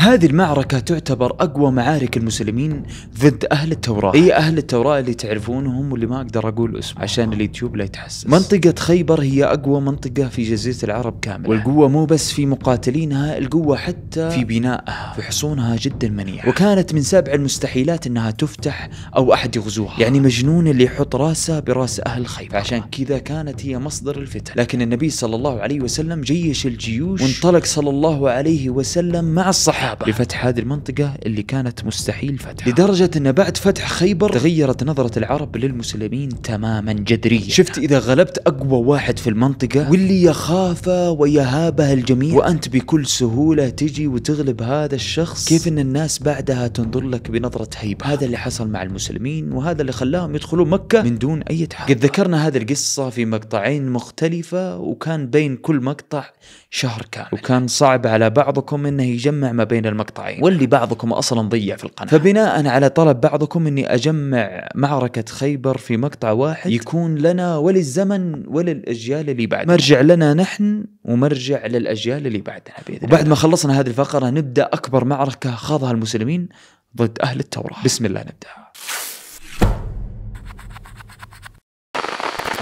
هذه المعركة تعتبر أقوى معارك المسلمين ضد أهل التوراة هي أهل التوراة اللي تعرفونهم واللي ما أقدر أقول اسمه عشان اليوتيوب لا يتحسس منطقة خيبر هي أقوى منطقة في جزيرة العرب كاملة والقوة مو بس في مقاتلينها القوة حتى في بنائها في حصونها جدا منيعة وكانت من سبع المستحيلات أنها تفتح أو أحد يغزوها يعني مجنون اللي يحط راسه براس أهل خيبر عشان آه. كذا كانت هي مصدر الفتن لكن النبي صلى الله عليه وسلم جيش الجيوش وانطلق صلى الله عليه وسلم مع الصحابة الكتابة لفتح هذه المنطقة اللي كانت مستحيل فتحها لدرجة أن بعد فتح خيبر تغيرت نظرة العرب للمسلمين تماما جذريا شفت إذا غلبت أقوى واحد في المنطقة واللي يخافه ويهابه الجميع وأنت بكل سهولة تجي وتغلب هذا الشخص كيف أن الناس بعدها تنظر لك بنظرة هيبة هذا اللي حصل مع المسلمين وهذا اللي خلاهم يدخلون مكة من دون أي تحرك قد ذكرنا هذه القصة في مقطعين مختلفة وكان بين كل مقطع شهر كامل وكان صعب على بعضكم أنه يجمع ما بين بين المقطعين واللي بعضكم اصلا ضيع في القناه فبناء على طلب بعضكم اني اجمع معركه خيبر في مقطع واحد يكون لنا وللزمن وللاجيال اللي بعدنا مرجع لنا نحن ومرجع للاجيال اللي بعدنا باذن وبعد ما خلصنا هذه الفقره نبدا اكبر معركه خاضها المسلمين ضد اهل التوراه بسم الله نبدا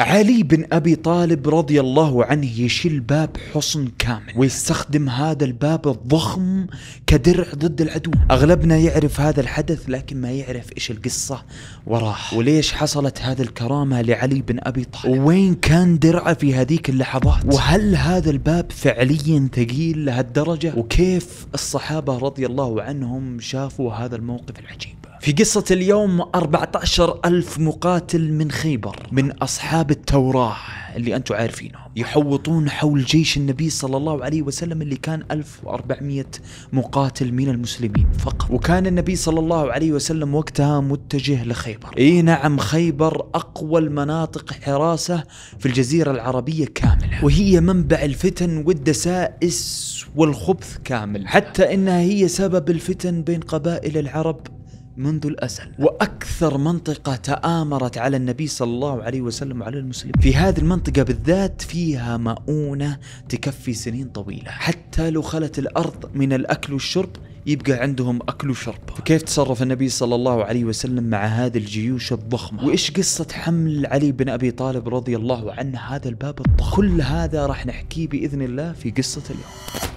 علي بن أبي طالب رضي الله عنه يشيل باب حصن كامل ويستخدم هذا الباب الضخم كدرع ضد العدو أغلبنا يعرف هذا الحدث لكن ما يعرف إيش القصة وراه وليش حصلت هذه الكرامة لعلي بن أبي طالب وين كان درعه في هذيك اللحظات وهل هذا الباب فعليا ثقيل لهالدرجة وكيف الصحابة رضي الله عنهم شافوا هذا الموقف العجيب في قصة اليوم 14 ألف مقاتل من خيبر من أصحاب التوراة اللي أنتم عارفينهم يحوطون حول جيش النبي صلى الله عليه وسلم اللي كان 1400 مقاتل من المسلمين فقط وكان النبي صلى الله عليه وسلم وقتها متجه لخيبر اي نعم خيبر أقوى المناطق حراسة في الجزيرة العربية كاملة وهي منبع الفتن والدسائس والخبث كامل حتى إنها هي سبب الفتن بين قبائل العرب منذ الأزل وأكثر منطقة تآمرت على النبي صلى الله عليه وسلم وعلى المسلمين في هذه المنطقة بالذات فيها مؤونة تكفي سنين طويلة حتى لو خلت الأرض من الأكل والشرب يبقى عندهم أكل وشرب فكيف تصرف النبي صلى الله عليه وسلم مع هذه الجيوش الضخمة وإيش قصة حمل علي بن أبي طالب رضي الله عنه هذا الباب الضخم كل هذا راح نحكيه بإذن الله في قصة اليوم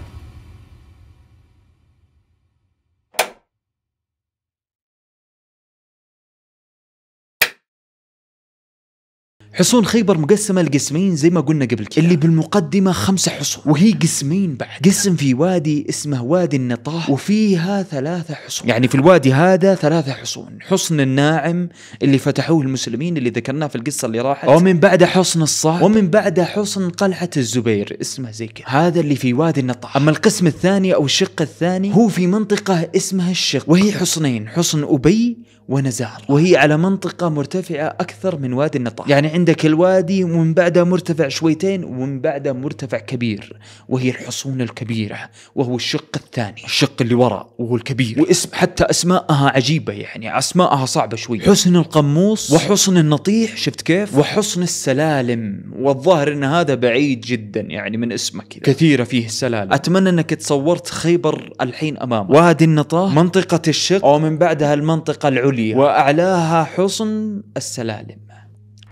حصون خيبر مقسمة لقسمين زي ما قلنا قبل كده اللي بالمقدمة خمسة حصون وهي قسمين بعد قسم في وادي اسمه وادي النطاح وفيها ثلاثة حصون يعني في الوادي هذا ثلاثة حصون حصن الناعم اللي فتحوه المسلمين اللي ذكرناه في القصة اللي راحت ومن بعد حصن الصعب ومن بعد حصن قلعة الزبير اسمه زي كده هذا اللي في وادي النطاح أما القسم الثاني أو الشق الثاني هو في منطقة اسمها الشق وهي حصنين حصن أبي ونزار وهي على منطقة مرتفعة أكثر من وادي النطاح يعني عندك الوادي ومن بعدها مرتفع شويتين ومن بعدها مرتفع كبير وهي الحصون الكبيرة وهو الشق الثاني الشق اللي وراء وهو الكبير واسم حتى أسماءها عجيبة يعني أسماءها صعبة شوي حصن القموص وحصن النطيح شفت كيف وحصن السلالم والظاهر أن هذا بعيد جدا يعني من اسمه كذا كثيرة فيه السلالم أتمنى أنك تصورت خيبر الحين أمامك وادي النطاح منطقة الشق ومن بعدها المنطقة العليا العليا وأعلاها حصن السلالم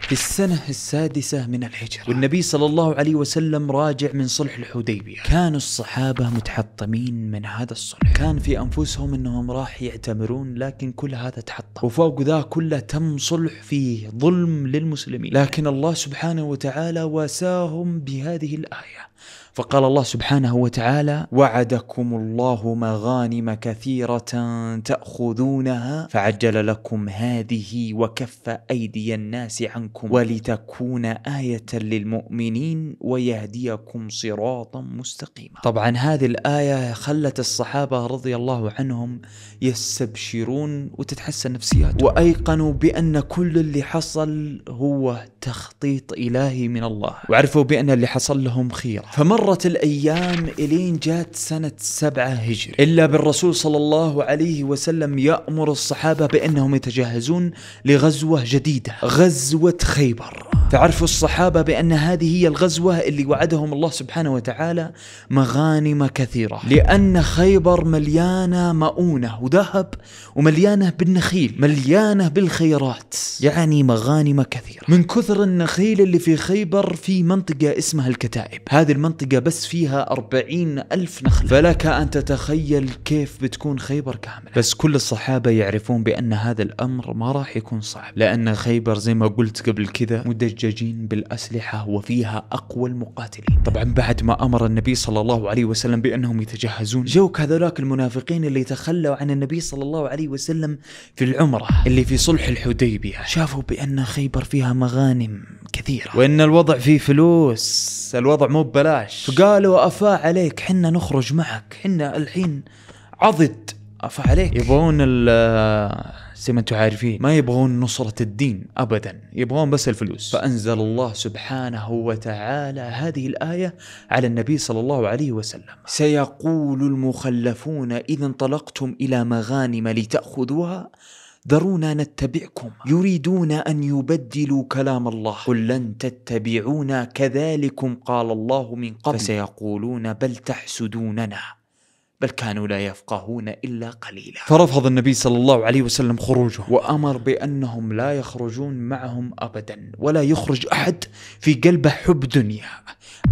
في السنة السادسة من الهجرة والنبي صلى الله عليه وسلم راجع من صلح الحديبية كانوا الصحابة متحطمين من هذا الصلح كان في أنفسهم أنهم راح يعتمرون لكن كل هذا تحطم وفوق ذا كله تم صلح فيه ظلم للمسلمين لكن الله سبحانه وتعالى واساهم بهذه الآية فقال الله سبحانه وتعالى وعدكم الله مغانم كثيرة تأخذونها فعجل لكم هذه وكف أيدي الناس عنكم ولتكون آية للمؤمنين ويهديكم صراطا مستقيما طبعا هذه الآية خلت الصحابة رضي الله عنهم يستبشرون وتتحسن نفسياتهم وأيقنوا بأن كل اللي حصل هو تخطيط إلهي من الله وعرفوا بأن اللي حصل لهم خيرة فمر مرت الأيام إلين جات سنة سبعة هجري إلا بالرسول صلى الله عليه وسلم يأمر الصحابة بأنهم يتجهزون لغزوة جديدة غزوة خيبر تعرف الصحابة بأن هذه هي الغزوة اللي وعدهم الله سبحانه وتعالى مغانم كثيرة لأن خيبر مليانة مؤونة وذهب ومليانة بالنخيل مليانة بالخيرات يعني مغانم كثيرة من كثر النخيل اللي في خيبر في منطقة اسمها الكتائب هذه المنطقة بس فيها أربعين ألف نخل فلك أن تتخيل كيف بتكون خيبر كاملة بس كل الصحابة يعرفون بأن هذا الأمر ما راح يكون صعب لأن خيبر زي ما قلت قبل كذا مدج المزججين بالأسلحة وفيها أقوى المقاتلين طبعا بعد ما أمر النبي صلى الله عليه وسلم بأنهم يتجهزون جوك هذولاك المنافقين اللي تخلوا عن النبي صلى الله عليه وسلم في العمرة اللي في صلح الحديبية شافوا بأن خيبر فيها مغانم كثيرة وإن الوضع فيه فلوس الوضع مو ببلاش فقالوا أفا عليك حنا نخرج معك حنا الحين عضد أفا عليك يبغون ال زي ما انتم عارفين ما يبغون نصرة الدين أبدا يبغون بس الفلوس فأنزل الله سبحانه وتعالى هذه الآية على النبي صلى الله عليه وسلم سيقول المخلفون إذا انطلقتم إلى مغانم لتأخذوها ذرونا نتبعكم يريدون أن يبدلوا كلام الله قل لن تتبعونا كذلكم قال الله من قبل فسيقولون بل تحسدوننا بل كانوا لا يفقهون إلا قليلا فرفض النبي صلى الله عليه وسلم خروجهم وأمر بأنهم لا يخرجون معهم أبدا ولا يخرج أحد في قلبه حب دنيا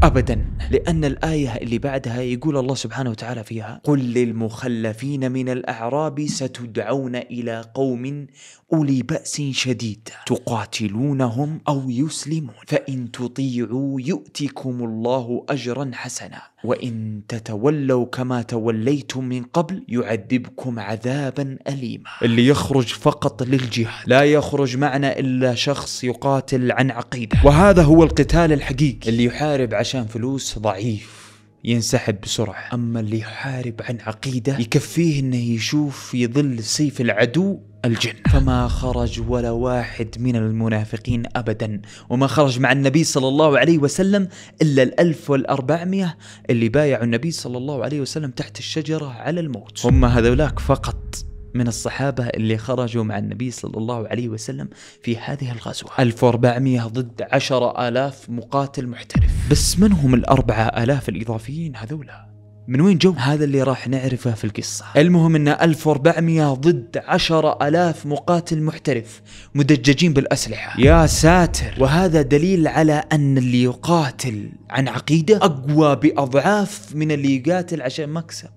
أبدا لأن الآية اللي بعدها يقول الله سبحانه وتعالى فيها قل للمخلفين من الأعراب ستدعون إلى قوم أولي بأس شديد تقاتلونهم أو يسلمون فإن تطيعوا يؤتكم الله أجرا حسنا وإن تتولوا كما توليتم من قبل يعذبكم عذابا أليما اللي يخرج فقط للجهاد لا يخرج معنا إلا شخص يقاتل عن عقيدة وهذا هو القتال الحقيقي اللي يحارب عشان فلوس ضعيف ينسحب بسرعة أما اللي يحارب عن عقيدة يكفيه أنه يشوف في ظل سيف العدو الجنة فما خرج ولا واحد من المنافقين أبدا وما خرج مع النبي صلى الله عليه وسلم إلا الألف والأربعمية اللي بايعوا النبي صلى الله عليه وسلم تحت الشجرة على الموت هم هذولاك فقط من الصحابة اللي خرجوا مع النبي صلى الله عليه وسلم في هذه الغزوة 1400 ضد 10000 مقاتل محترف بس من هم الأربعة آلاف الإضافيين هذولا؟ من وين جو؟ هذا اللي راح نعرفه في القصة المهم ان 1400 ضد 10000 مقاتل محترف مدججين بالأسلحة يا ساتر وهذا دليل على أن اللي يقاتل عن عقيدة أقوى بأضعاف من اللي يقاتل عشان مكسب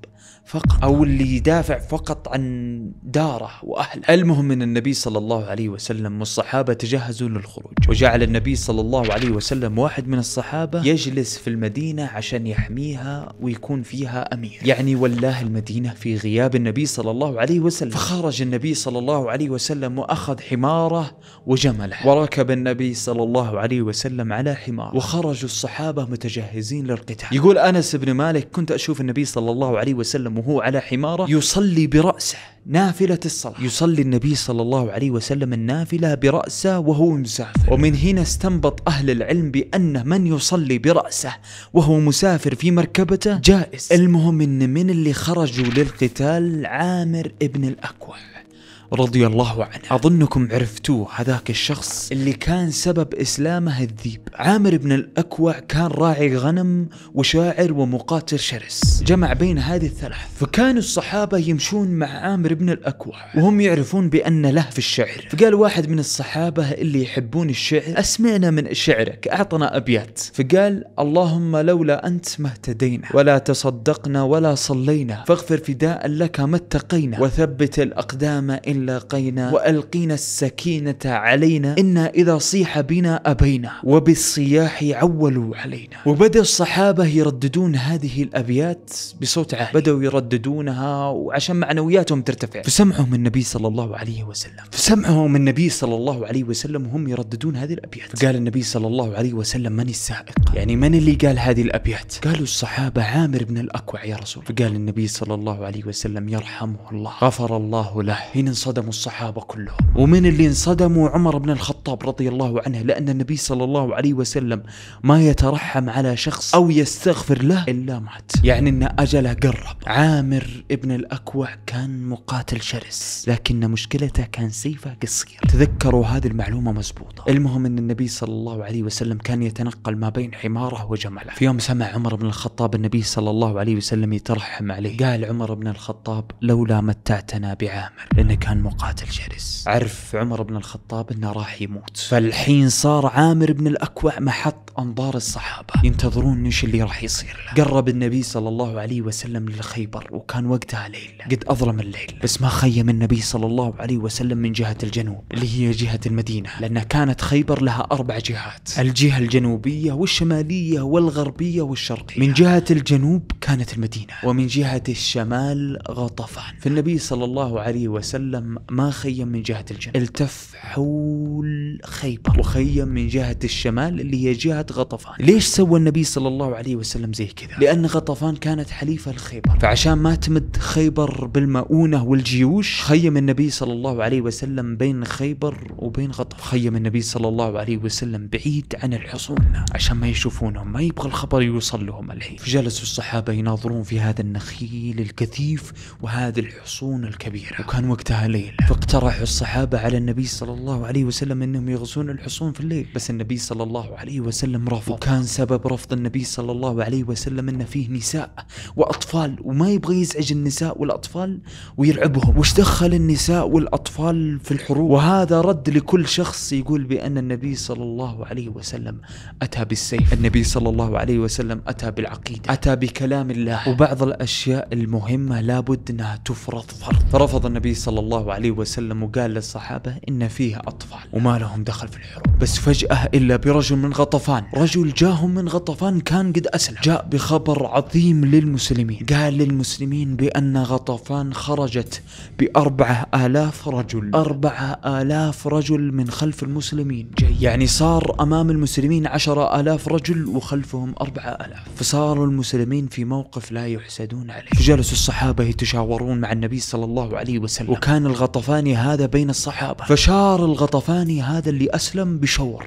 فقط او اللي يدافع فقط عن داره واهله المهم ان النبي صلى الله عليه وسلم والصحابه تجهزوا للخروج وجعل النبي صلى الله عليه وسلم واحد من الصحابه يجلس في المدينه عشان يحميها ويكون فيها امير يعني ولاه المدينه في غياب النبي صلى الله عليه وسلم فخرج النبي صلى الله عليه وسلم واخذ حماره وجمله وركب النبي صلى الله عليه وسلم على حمار وخرجوا الصحابه متجهزين للقتال يقول انس بن مالك كنت اشوف النبي صلى الله عليه وسلم وهو على حماره يصلي برأسه نافلة الصلاة يصلي النبي صلى الله عليه وسلم النافلة برأسه وهو مسافر ومن هنا استنبط أهل العلم بأن من يصلي برأسه وهو مسافر في مركبته جائز المهم أن من اللي خرجوا للقتال عامر ابن الأكوع رضي الله عنه أظنكم عرفتوه هذاك الشخص اللي كان سبب إسلامه الذيب عامر بن الأكوع كان راعي غنم وشاعر ومقاتل شرس جمع بين هذه الثلاث فكانوا الصحابة يمشون مع عامر بن الأكوع وهم يعرفون بأن له في الشعر فقال واحد من الصحابة اللي يحبون الشعر أسمعنا من شعرك أعطنا أبيات فقال اللهم لولا أنت ما اهتدينا ولا تصدقنا ولا صلينا فاغفر فداء لك ما اتقينا وثبت الأقدام إن لاقينا وألقينا السكينة علينا إنا إذا صيح بنا أبينا وبالصياح عولوا علينا وبدأ الصحابة يرددون هذه الأبيات بصوت عالي بدأوا يرددونها وعشان معنوياتهم ترتفع فسمعهم النبي صلى الله عليه وسلم فسمعهم النبي صلى الله عليه وسلم وهم يرددون هذه الأبيات فقال النبي صلى الله عليه وسلم من السائق يعني من اللي قال هذه الأبيات قالوا الصحابة عامر بن الأكوع يا رسول فقال النبي صلى الله عليه وسلم يرحمه الله غفر الله له هنا انصدموا الصحابة كلهم ومن اللي انصدموا عمر بن الخطاب رضي الله عنه لأن النبي صلى الله عليه وسلم ما يترحم على شخص أو يستغفر له إلا مات يعني أن أجله قرب عامر ابن الأكوع كان مقاتل شرس لكن مشكلته كان سيفه قصير تذكروا هذه المعلومة مزبوطة المهم أن النبي صلى الله عليه وسلم كان يتنقل ما بين حماره وجمله في يوم سمع عمر بن الخطاب النبي صلى الله عليه وسلم يترحم عليه قال عمر بن الخطاب لولا متعتنا بعامر لأنه كان مقاتل شرس عرف عمر بن الخطاب انه راح يموت فالحين صار عامر بن الاكوع محط انظار الصحابه ينتظرون ايش اللي راح يصير له قرب النبي صلى الله عليه وسلم للخيبر وكان وقتها ليل قد اظلم الليل بس ما خيم النبي صلى الله عليه وسلم من جهه الجنوب اللي هي جهه المدينه لان كانت خيبر لها اربع جهات الجهه الجنوبيه والشماليه والغربيه والشرقيه من جهه الجنوب كانت المدينه ومن جهه الشمال غطفان فالنبي صلى الله عليه وسلم ما خيم من جهة الجنوب التف حول خيبر وخيم من جهة الشمال اللي هي جهة غطفان ليش سوى النبي صلى الله عليه وسلم زي كذا لأن غطفان كانت حليفة لخيبر فعشان ما تمد خيبر بالمؤونة والجيوش خيم النبي صلى الله عليه وسلم بين خيبر وبين غطفان خيم النبي صلى الله عليه وسلم بعيد عن الحصون عشان ما يشوفونهم ما يبغى الخبر يوصل لهم الحين فجلسوا الصحابة يناظرون في هذا النخيل الكثيف وهذه الحصون الكبيرة وكان وقتها الليل فاقترحوا الصحابة على النبي صلى الله عليه وسلم أنهم يغزون الحصون في الليل بس النبي صلى الله عليه وسلم رفض وكان سبب رفض النبي صلى الله عليه وسلم أن فيه نساء وأطفال وما يبغى يزعج النساء والأطفال ويرعبهم وش دخل النساء والأطفال في الحروب وهذا رد لكل شخص يقول بأن النبي صلى الله عليه وسلم أتى بالسيف النبي صلى الله عليه وسلم أتى بالعقيدة أتى بكلام الله وبعض الأشياء المهمة لابد أنها تفرض فرض فرفض النبي صلى الله الله عليه وسلم وقال للصحابة إن فيه أطفال وما لهم دخل في الحروب بس فجأة إلا برجل من غطفان رجل جاهم من غطفان كان قد أسلم جاء بخبر عظيم للمسلمين قال للمسلمين بأن غطفان خرجت بأربعة آلاف رجل أربعة آلاف رجل من خلف المسلمين جاي يعني صار أمام المسلمين عشرة آلاف رجل وخلفهم أربعة آلاف فصاروا المسلمين في موقف لا يحسدون عليه فجلسوا الصحابة يتشاورون مع النبي صلى الله عليه وسلم وكان الغطفاني هذا بين الصحابة فشار الغطفاني هذا اللي أسلم بشور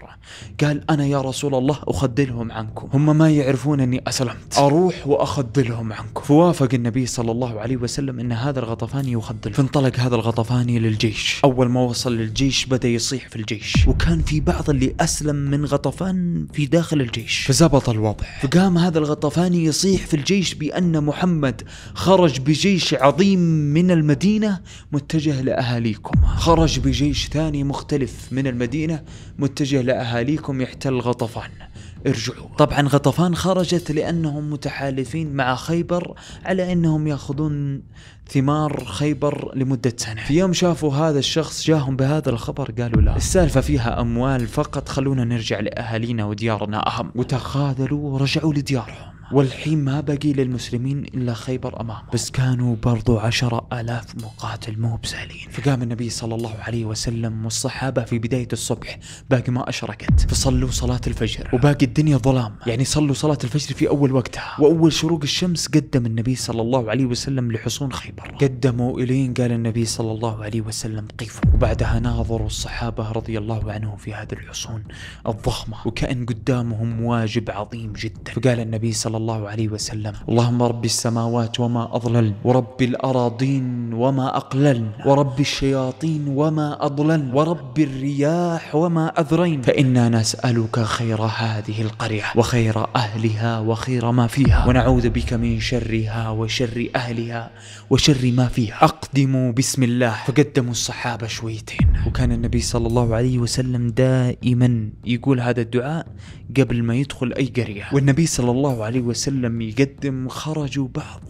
قال أنا يا رسول الله أخدلهم عنكم هم ما يعرفون أني أسلمت أروح وأخدلهم عنكم فوافق النبي صلى الله عليه وسلم أن هذا الغطفاني يخدل فانطلق هذا الغطفاني للجيش أول ما وصل للجيش بدأ يصيح في الجيش وكان في بعض اللي أسلم من غطفان في داخل الجيش فزبط الوضع فقام هذا الغطفاني يصيح في الجيش بأن محمد خرج بجيش عظيم من المدينة متجه متجه لأهاليكم خرج بجيش ثاني مختلف من المدينة متجه لأهاليكم يحتل غطفان ارجعوا طبعا غطفان خرجت لأنهم متحالفين مع خيبر على أنهم يأخذون ثمار خيبر لمدة سنة في يوم شافوا هذا الشخص جاهم بهذا الخبر قالوا لا السالفة فيها أموال فقط خلونا نرجع لأهالينا وديارنا أهم وتخاذلوا ورجعوا لديارهم والحين ما بقي للمسلمين إلا خيبر أمامه بس كانوا برضو عشرة ألاف مقاتل مو بسهلين فقام النبي صلى الله عليه وسلم والصحابة في بداية الصبح باقي ما أشرقت فصلوا صلاة الفجر وباقي الدنيا ظلام يعني صلوا صلاة الفجر في أول وقتها وأول شروق الشمس قدم النبي صلى الله عليه وسلم لحصون خيبر قدموا إلين قال النبي صلى الله عليه وسلم قفوا وبعدها ناظروا الصحابة رضي الله عنهم في هذه الحصون الضخمة وكأن قدامهم واجب عظيم جدا فقال النبي صلى الله عليه وسلم اللهم رب السماوات وما أضلل ورب الأراضين وما أقلل ورب الشياطين وما أضلل ورب الرياح وما أذرين فإنا نسألك خير هذه القرية وخير أهلها وخير ما فيها ونعوذ بك من شرها وشر أهلها وشر ما فيها أقدموا بسم الله فقدموا الصحابة شويتين وكان النبي صلى الله عليه وسلم دائما يقول هذا الدعاء قبل ما يدخل أي قرية والنبي صلى الله عليه وسلم يقدم خرجوا بعض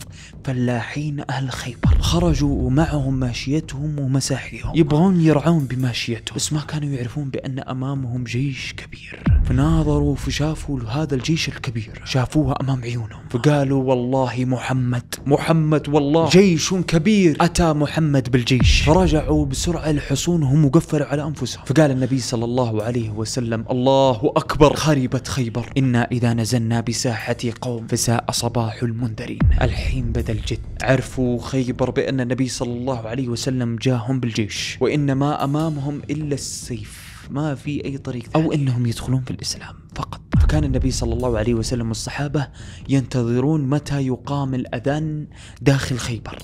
فلاحين أهل خيبر خرجوا ومعهم ماشيتهم ومساحيهم يبغون يرعون بماشيتهم بس ما كانوا يعرفون بأن أمامهم جيش كبير فناظروا فشافوا هذا الجيش الكبير شافوه أمام عيونهم فقالوا والله محمد محمد والله جيش كبير أتى محمد بالجيش فرجعوا بسرعة لحصونهم وقفلوا على أنفسهم فقال النبي صلى الله عليه وسلم الله أكبر خربت خيبر إنا إذا نزلنا بساحة قوم فساء صباح المنذرين الحين بدأ الجد عرفوا خيبر بأن النبي صلى الله عليه وسلم جاهم بالجيش وإنما أمامهم إلا السيف ما في أي طريق ثاني. أو أنهم يدخلون في الإسلام فقط فكان النبي صلى الله عليه وسلم والصحابة ينتظرون متى يقام الأذان داخل خيبر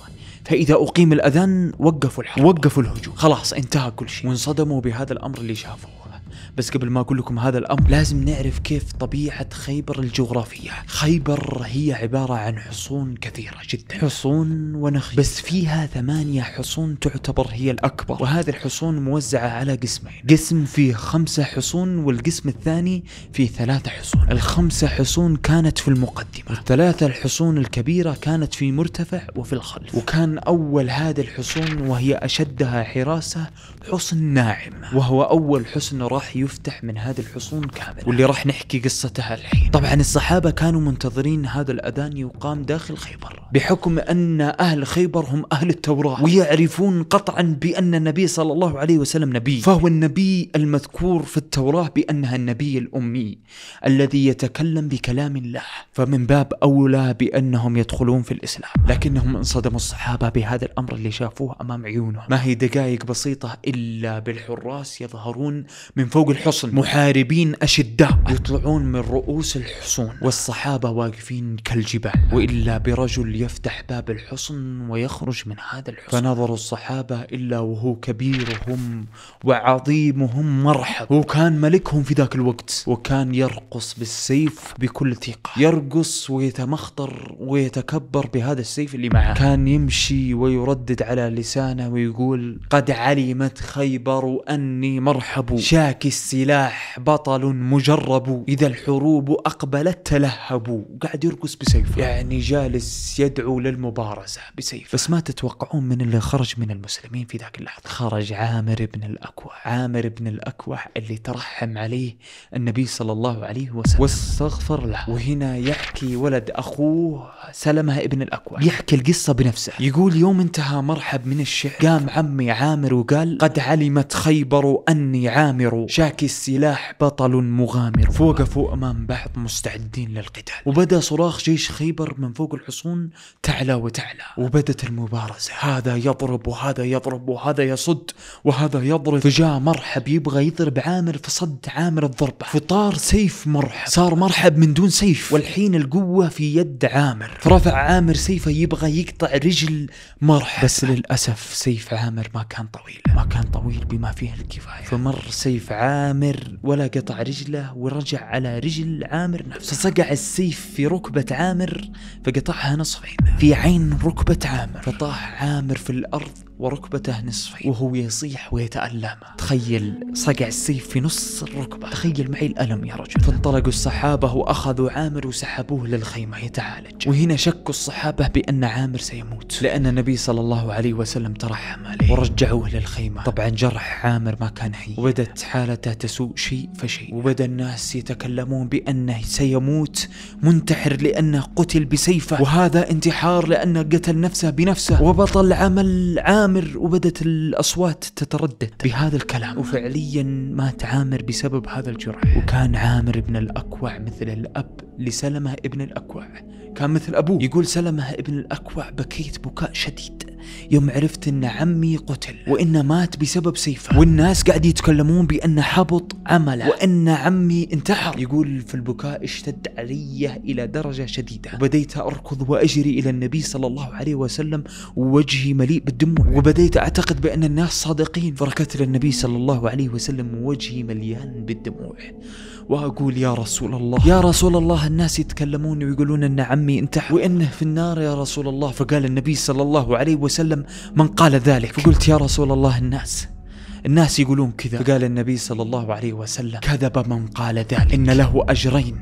فإذا أقيم الأذان وقفوا الحرب وقفوا الهجوم خلاص انتهى كل شيء وانصدموا بهذا الأمر اللي شافوه بس قبل ما أقول لكم هذا الأمر لازم نعرف كيف طبيعة خيبر الجغرافية خيبر هي عبارة عن حصون كثيرة جدا حصون ونخيل بس فيها ثمانية حصون تعتبر هي الأكبر وهذه الحصون موزعة على قسمين قسم فيه خمسة حصون والقسم الثاني فيه ثلاثة حصون الخمسة حصون كانت في المقدمة الثلاثة الحصون الكبيرة كانت في مرتفع وفي الخلف وكان أول هذه الحصون وهي أشدها حراسة حصن ناعم وهو أول حصن راح يفتح من هذه الحصون كاملة واللي راح نحكي قصتها الحين طبعا الصحابة كانوا منتظرين هذا الأذان يقام داخل خيبر بحكم أن أهل خيبر هم أهل التوراة ويعرفون قطعا بأن النبي صلى الله عليه وسلم نبي فهو النبي المذكور في التوراة بأنها النبي الأمي الذي يتكلم بكلام الله فمن باب أولى بأنهم يدخلون في الإسلام لكنهم انصدموا الصحابة بهذا الأمر اللي شافوه أمام عيونهم ما هي دقائق بسيطة إلا بالحراس يظهرون من فوق الحصن محاربين أشداء يطلعون من رؤوس الحصون والصحابة واقفين كالجبال وإلا برجل يفتح باب الحصن ويخرج من هذا الحصن فنظر الصحابة إلا وهو كبيرهم وعظيمهم مرحب وكان ملكهم في ذاك الوقت وكان يرقص بالسيف بكل ثقة يرقص ويتمخطر ويتكبر بهذا السيف اللي معه كان يمشي ويردد على لسانه ويقول قد علمت خيبر أني مرحب شاكس السلاح بطل مجرب إذا الحروب أقبلت تلهب وقاعد يرقص بسيفه يعني جالس يدعو للمبارزة بسيفه بس ما تتوقعون من اللي خرج من المسلمين في ذاك اللحظة خرج عامر بن الأكوع عامر بن الأكوع اللي ترحم عليه النبي صلى الله عليه وسلم واستغفر له وهنا يحكي ولد أخوه سلمة ابن الأكوع يحكي القصة بنفسه يقول يوم انتهى مرحب من الشعر قام عمي عامر وقال قد علمت خيبر أني عامر شاهد ذاك السلاح بطل مغامر فوقفوا أمام بعض مستعدين للقتال وبدأ صراخ جيش خيبر من فوق الحصون تعلى وتعلى وبدت المبارزة هذا يضرب وهذا يضرب وهذا يصد وهذا يضرب فجاء مرحب يبغى يضرب عامر فصد عامر الضربة فطار سيف مرحب صار مرحب من دون سيف والحين القوة في يد عامر فرفع عامر سيفه يبغى يقطع رجل مرحب بس للأسف سيف عامر ما كان طويل ما كان طويل بما فيه الكفاية فمر سيف عامر عامر ولا قطع رجله ورجع على رجل عامر نفسه صقع السيف في ركبة عامر فقطعها نصفين في عين ركبة عامر فطاح عامر في الأرض وركبته نصفين وهو يصيح ويتألم تخيل صقع السيف في نص الركبة تخيل معي الألم يا رجل فانطلقوا الصحابة وأخذوا عامر وسحبوه للخيمة يتعالج وهنا شكوا الصحابة بأن عامر سيموت لأن النبي صلى الله عليه وسلم ترحم عليه ورجعوه للخيمة طبعا جرح عامر ما كان حي وبدت حالته تسوء شيء فشيء وبدأ الناس يتكلمون بأنه سيموت منتحر لأنه قتل بسيفه وهذا انتحار لأنه قتل نفسه بنفسه وبطل عمل عام عامر وبدت الأصوات تتردد بهذا الكلام وفعليا مات عامر بسبب هذا الجرح وكان عامر ابن الأكوع مثل الأب لسلمة ابن الأكوع كان مثل أبوه يقول سلمة ابن الأكوع بكيت بكاء شديد يوم عرفت أن عمي قتل وأنه مات بسبب سيفه والناس قاعد يتكلمون بأنه حبط عمله وأن عمي انتحر يقول في البكاء اشتد علي إلى درجة شديدة وبديت أركض وأجري إلى النبي صلى الله عليه وسلم ووجهي مليء بالدموع وبديت أعتقد بأن الناس صادقين فركت للنبي صلى الله عليه وسلم ووجهي مليان بالدموع وأقول يا رسول الله يا رسول الله الناس يتكلمون ويقولون أن عمي انتحر وإنه في النار يا رسول الله فقال النبي صلى الله عليه وسلم من قال ذلك فقلت يا رسول الله الناس الناس يقولون كذا فقال النبي صلى الله عليه وسلم كذب من قال ذلك إن له أجرين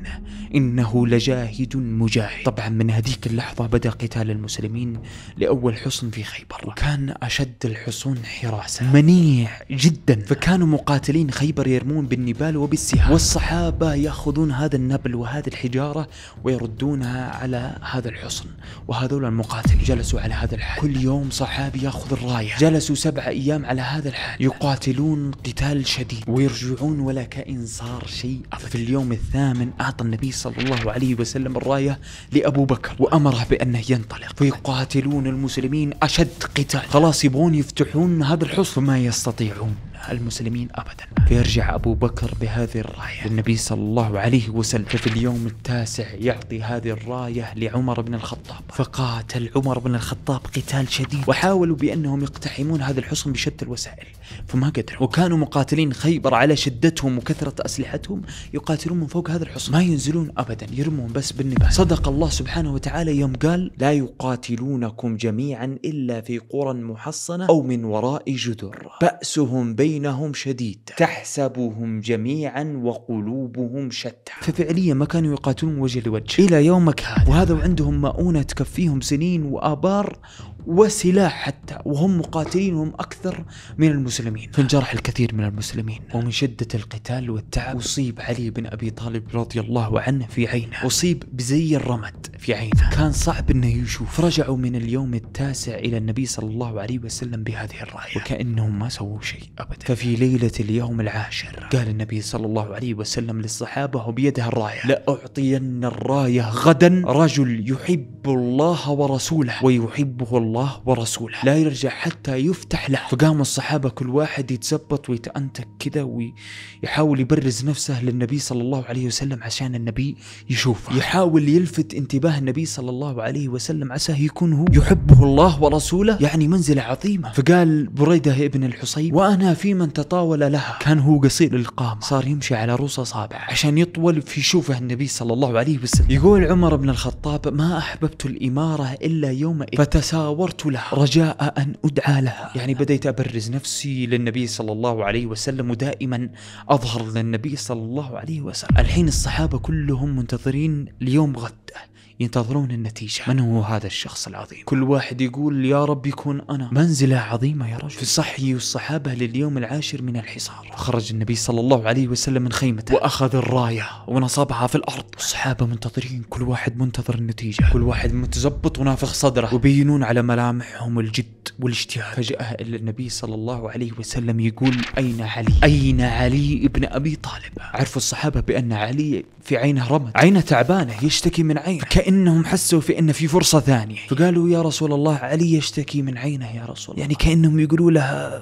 إنه لجاهد مجاهد طبعا من هذيك اللحظة بدأ قتال المسلمين لأول حصن في خيبر وكان أشد الحصون حراسة منيع جدا فكانوا مقاتلين خيبر يرمون بالنبال وبالسهام والصحابة يأخذون هذا النبل وهذه الحجارة ويردونها على هذا الحصن وهذول المقاتلين جلسوا على هذا الحال كل يوم صحابي يأخذ الراية جلسوا سبع أيام على هذا الحال يقال يقاتلون قتال شديد ويرجعون ولا كائن صار شيء في اليوم الثامن أعطى النبي صلى الله عليه وسلم الراية لأبو بكر وأمره بأنه ينطلق ويقاتلون المسلمين أشد قتال خلاص يبغون يفتحون هذا الحصن ما يستطيعون المسلمين أبدا فيرجع أبو بكر بهذه الراية للنبي صلى الله عليه وسلم ففي اليوم التاسع يعطي هذه الراية لعمر بن الخطاب فقاتل عمر بن الخطاب قتال شديد وحاولوا بأنهم يقتحمون هذا الحصن بشتى الوسائل فما قدروا وكانوا مقاتلين خيبر على شدتهم وكثرة أسلحتهم يقاتلون من فوق هذا الحصن ما ينزلون أبدا يرمون بس بالنبال صدق الله سبحانه وتعالى يوم قال لا يقاتلونكم جميعا إلا في قرى محصنة أو من وراء جدر بأسهم بين بينهم شديد تحسبهم جميعا وقلوبهم شتى ففعليا ما كانوا يقاتلون وجه لوجه إلى يومك هذا وهذا وعندهم مؤونة تكفيهم سنين وآبار وسلاح حتى وهم مقاتلين وهم أكثر من المسلمين فانجرح الكثير من المسلمين ومن شدة القتال والتعب أصيب علي بن أبي طالب رضي الله عنه في عينه أصيب بزي الرمد في عينه كان صعب أنه يشوف رجعوا من اليوم التاسع إلى النبي صلى الله عليه وسلم بهذه الراية وكأنهم ما سووا شيء أبدا ففي ليلة اليوم العاشر قال النبي صلى الله عليه وسلم للصحابة وبيدها الراية لأعطين الراية غدا رجل يحب الله ورسوله ويحبه الله الله ورسوله لا يرجع حتى يفتح له فقام الصحابة كل واحد يتزبط ويتأنتك كذا ويحاول يبرز نفسه للنبي صلى الله عليه وسلم عشان النبي يشوفه يحاول يلفت انتباه النبي صلى الله عليه وسلم عساه يكون هو يحبه الله ورسوله يعني منزلة عظيمة فقال بريدة ابن الحصيب وأنا في من تطاول لها كان هو قصير القامة صار يمشي على رؤوس أصابع عشان يطول في شوفه النبي صلى الله عليه وسلم يقول عمر بن الخطاب ما أحببت الإمارة إلا يوم فتساور نظرت لها رجاء أن أدعى لها يعني بديت أبرز نفسي للنبي صلى الله عليه وسلم ودائما أظهر للنبي صلى الله عليه وسلم الحين الصحابة كلهم منتظرين ليوم غد ينتظرون النتيجة من هو هذا الشخص العظيم كل واحد يقول يا رب يكون أنا منزلة عظيمة يا رجل في صحي الصحابة لليوم العاشر من الحصار خرج النبي صلى الله عليه وسلم من خيمته وأخذ الراية ونصبها في الأرض الصحابة منتظرين كل واحد منتظر النتيجة كل واحد متزبط ونافخ صدره وبينون على ملامحهم الجد والاجتهاد فجأة إلا النبي صلى الله عليه وسلم يقول أين علي أين علي ابن أبي طالب عرفوا الصحابة بأن علي في عينه رمد عينه تعبانة يشتكي من عينه كأنهم حسوا في أن في فرصة ثانية فقالوا يا رسول الله علي يشتكي من عينه يا رسول الله يعني كأنهم يقولوا له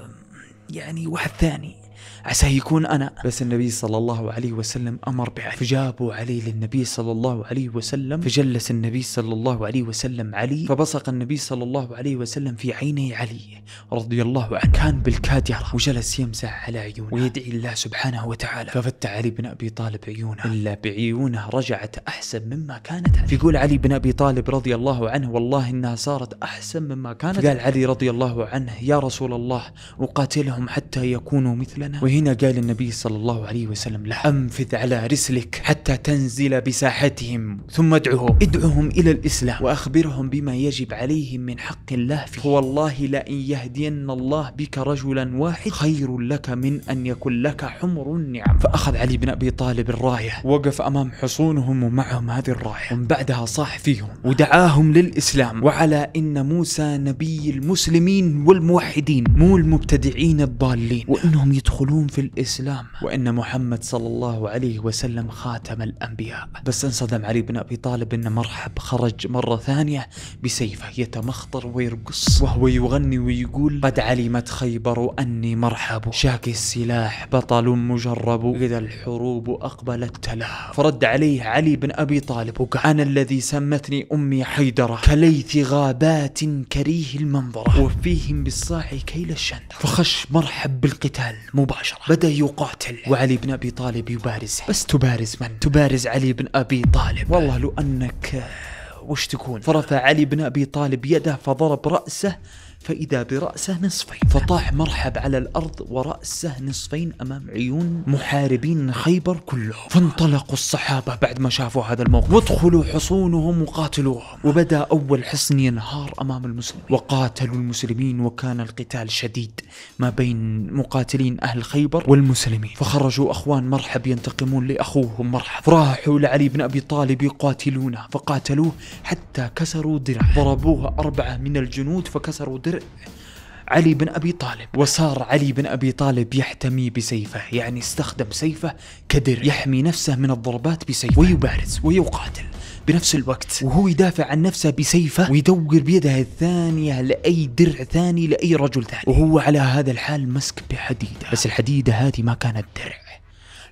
يعني واحد ثاني عسى يكون أنا بس النبي صلى الله عليه وسلم أمر بعلي فجابوا علي للنبي صلى الله عليه وسلم فجلس النبي صلى الله عليه وسلم علي فبصق النبي صلى الله عليه وسلم في عيني علي رضي الله عنه كان بالكاد يرى وجلس يمسح على عيونه ويدعي الله سبحانه وتعالى ففتح علي بن أبي طالب عيونه إلا بعيونه رجعت أحسن مما كانت عليه فيقول علي بن أبي طالب رضي الله عنه والله إنها صارت أحسن مما كانت قال علي رضي الله عنه يا رسول الله أقاتلهم حتى يكونوا مثلنا وهي وهنا قال النبي صلى الله عليه وسلم له أنفذ على رسلك حتى تنزل بساحتهم ثم ادعهم ادعهم إلى الإسلام وأخبرهم بما يجب عليهم من حق الله فيه والله لئن يهدين الله بك رجلا واحد خير لك من أن يكن لك حمر النعم فأخذ علي بن أبي طالب الراية وقف أمام حصونهم ومعهم هذه الراية ومن بعدها صاح فيهم ودعاهم للإسلام وعلى إن موسى نبي المسلمين والموحدين مو المبتدعين الضالين وإنهم يدخلون يدخلون في الإسلام وأن محمد صلى الله عليه وسلم خاتم الأنبياء بس انصدم علي بن أبي طالب أن مرحب خرج مرة ثانية بسيفه يتمخطر ويرقص وهو يغني ويقول قد علمت خيبر أني مرحب شاكي السلاح بطل مجرب إذا الحروب أقبلت تلاه فرد عليه علي بن أبي طالب وقال أنا الذي سمتني أمي حيدرة كليث غابات كريه المنظرة وفيهم بالصاع كيل الشندر فخش مرحب بالقتال مباشرة بدأ يقاتل وعلي بن أبي طالب يبارزه بس تبارز من؟ تبارز علي بن أبي طالب والله لو أنك آه، وش تكون فرفع علي بن أبي طالب يده فضرب رأسه فإذا برأسه نصفين فطاح مرحب على الأرض ورأسه نصفين أمام عيون محاربين خيبر كلهم فانطلقوا الصحابة بعد ما شافوا هذا الموقف وادخلوا حصونهم وقاتلوهم وبدأ أول حصن ينهار أمام المسلمين وقاتلوا المسلمين وكان القتال شديد ما بين مقاتلين أهل خيبر والمسلمين فخرجوا أخوان مرحب ينتقمون لأخوهم مرحب راحوا لعلي بن أبي طالب يقاتلونه فقاتلوه حتى كسروا درعه ضربوه أربعة من الجنود فكسروا درع علي بن ابي طالب وصار علي بن ابي طالب يحتمي بسيفه يعني استخدم سيفه كدرع يحمي نفسه من الضربات بسيفه ويبارز ويقاتل بنفس الوقت وهو يدافع عن نفسه بسيفه ويدور بيده الثانية لأي درع ثاني لأي رجل ثاني وهو على هذا الحال مسك بحديدة بس الحديدة هذه ما كانت درع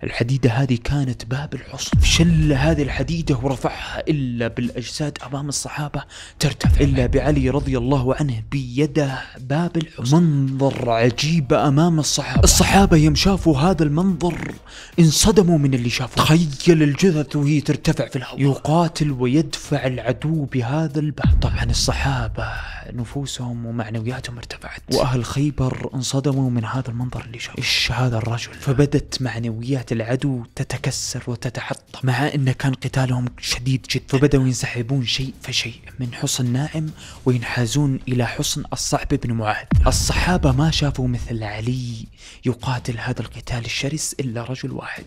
الحديدة هذه كانت باب الحصن شل هذه الحديدة ورفعها إلا بالأجساد أمام الصحابة ترتفع إلا بعلي رضي الله عنه بيده باب الحصن منظر عجيب أمام الصحابة الصحابة يوم شافوا هذا المنظر انصدموا من اللي شافوه تخيل الجثث وهي ترتفع في الهواء يقاتل ويدفع العدو بهذا الباب طبعا الصحابة نفوسهم ومعنوياتهم ارتفعت وأهل خيبر انصدموا من هذا المنظر اللي شافوه إيش هذا الرجل فبدت معنويات بدأت العدو تتكسر وتتحطم مع أن كان قتالهم شديد جدا فبدأوا ينسحبون شيء فشيء من حصن ناعم وينحازون إلى حصن الصعب بن معاذ الصحابة ما شافوا مثل علي يقاتل هذا القتال الشرس إلا رجل واحد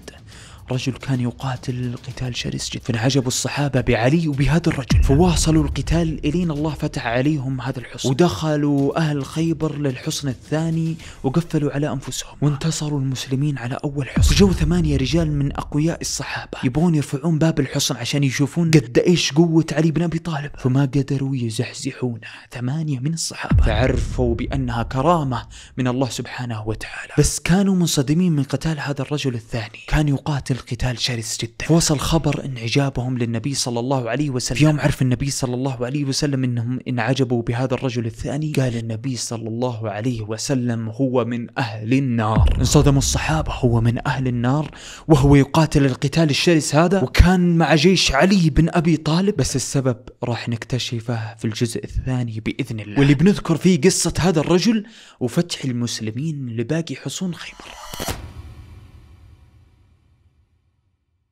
رجل كان يقاتل قتال شرس جدا فانعجبوا الصحابة بعلي وبهذا الرجل فواصلوا القتال إلين الله فتح عليهم هذا الحصن ودخلوا أهل خيبر للحصن الثاني وقفلوا على أنفسهم وانتصروا المسلمين على أول حصن وجو ثمانية رجال من أقوياء الصحابة يبغون يرفعون باب الحصن عشان يشوفون قد إيش قوة علي بن أبي طالب فما قدروا يزحزحونه ثمانية من الصحابة فعرفوا بأنها كرامة من الله سبحانه وتعالى بس كانوا منصدمين من قتال هذا الرجل الثاني كان يقاتل القتال شرس جدا فوصل خبر انعجابهم للنبي صلى الله عليه وسلم في يوم عرف النبي صلى الله عليه وسلم انهم انعجبوا بهذا الرجل الثاني قال النبي صلى الله عليه وسلم هو من اهل النار انصدم الصحابه هو من اهل النار وهو يقاتل القتال الشرس هذا وكان مع جيش علي بن ابي طالب بس السبب راح نكتشفه في الجزء الثاني باذن الله واللي بنذكر فيه قصه هذا الرجل وفتح المسلمين لباقي حصون خيبر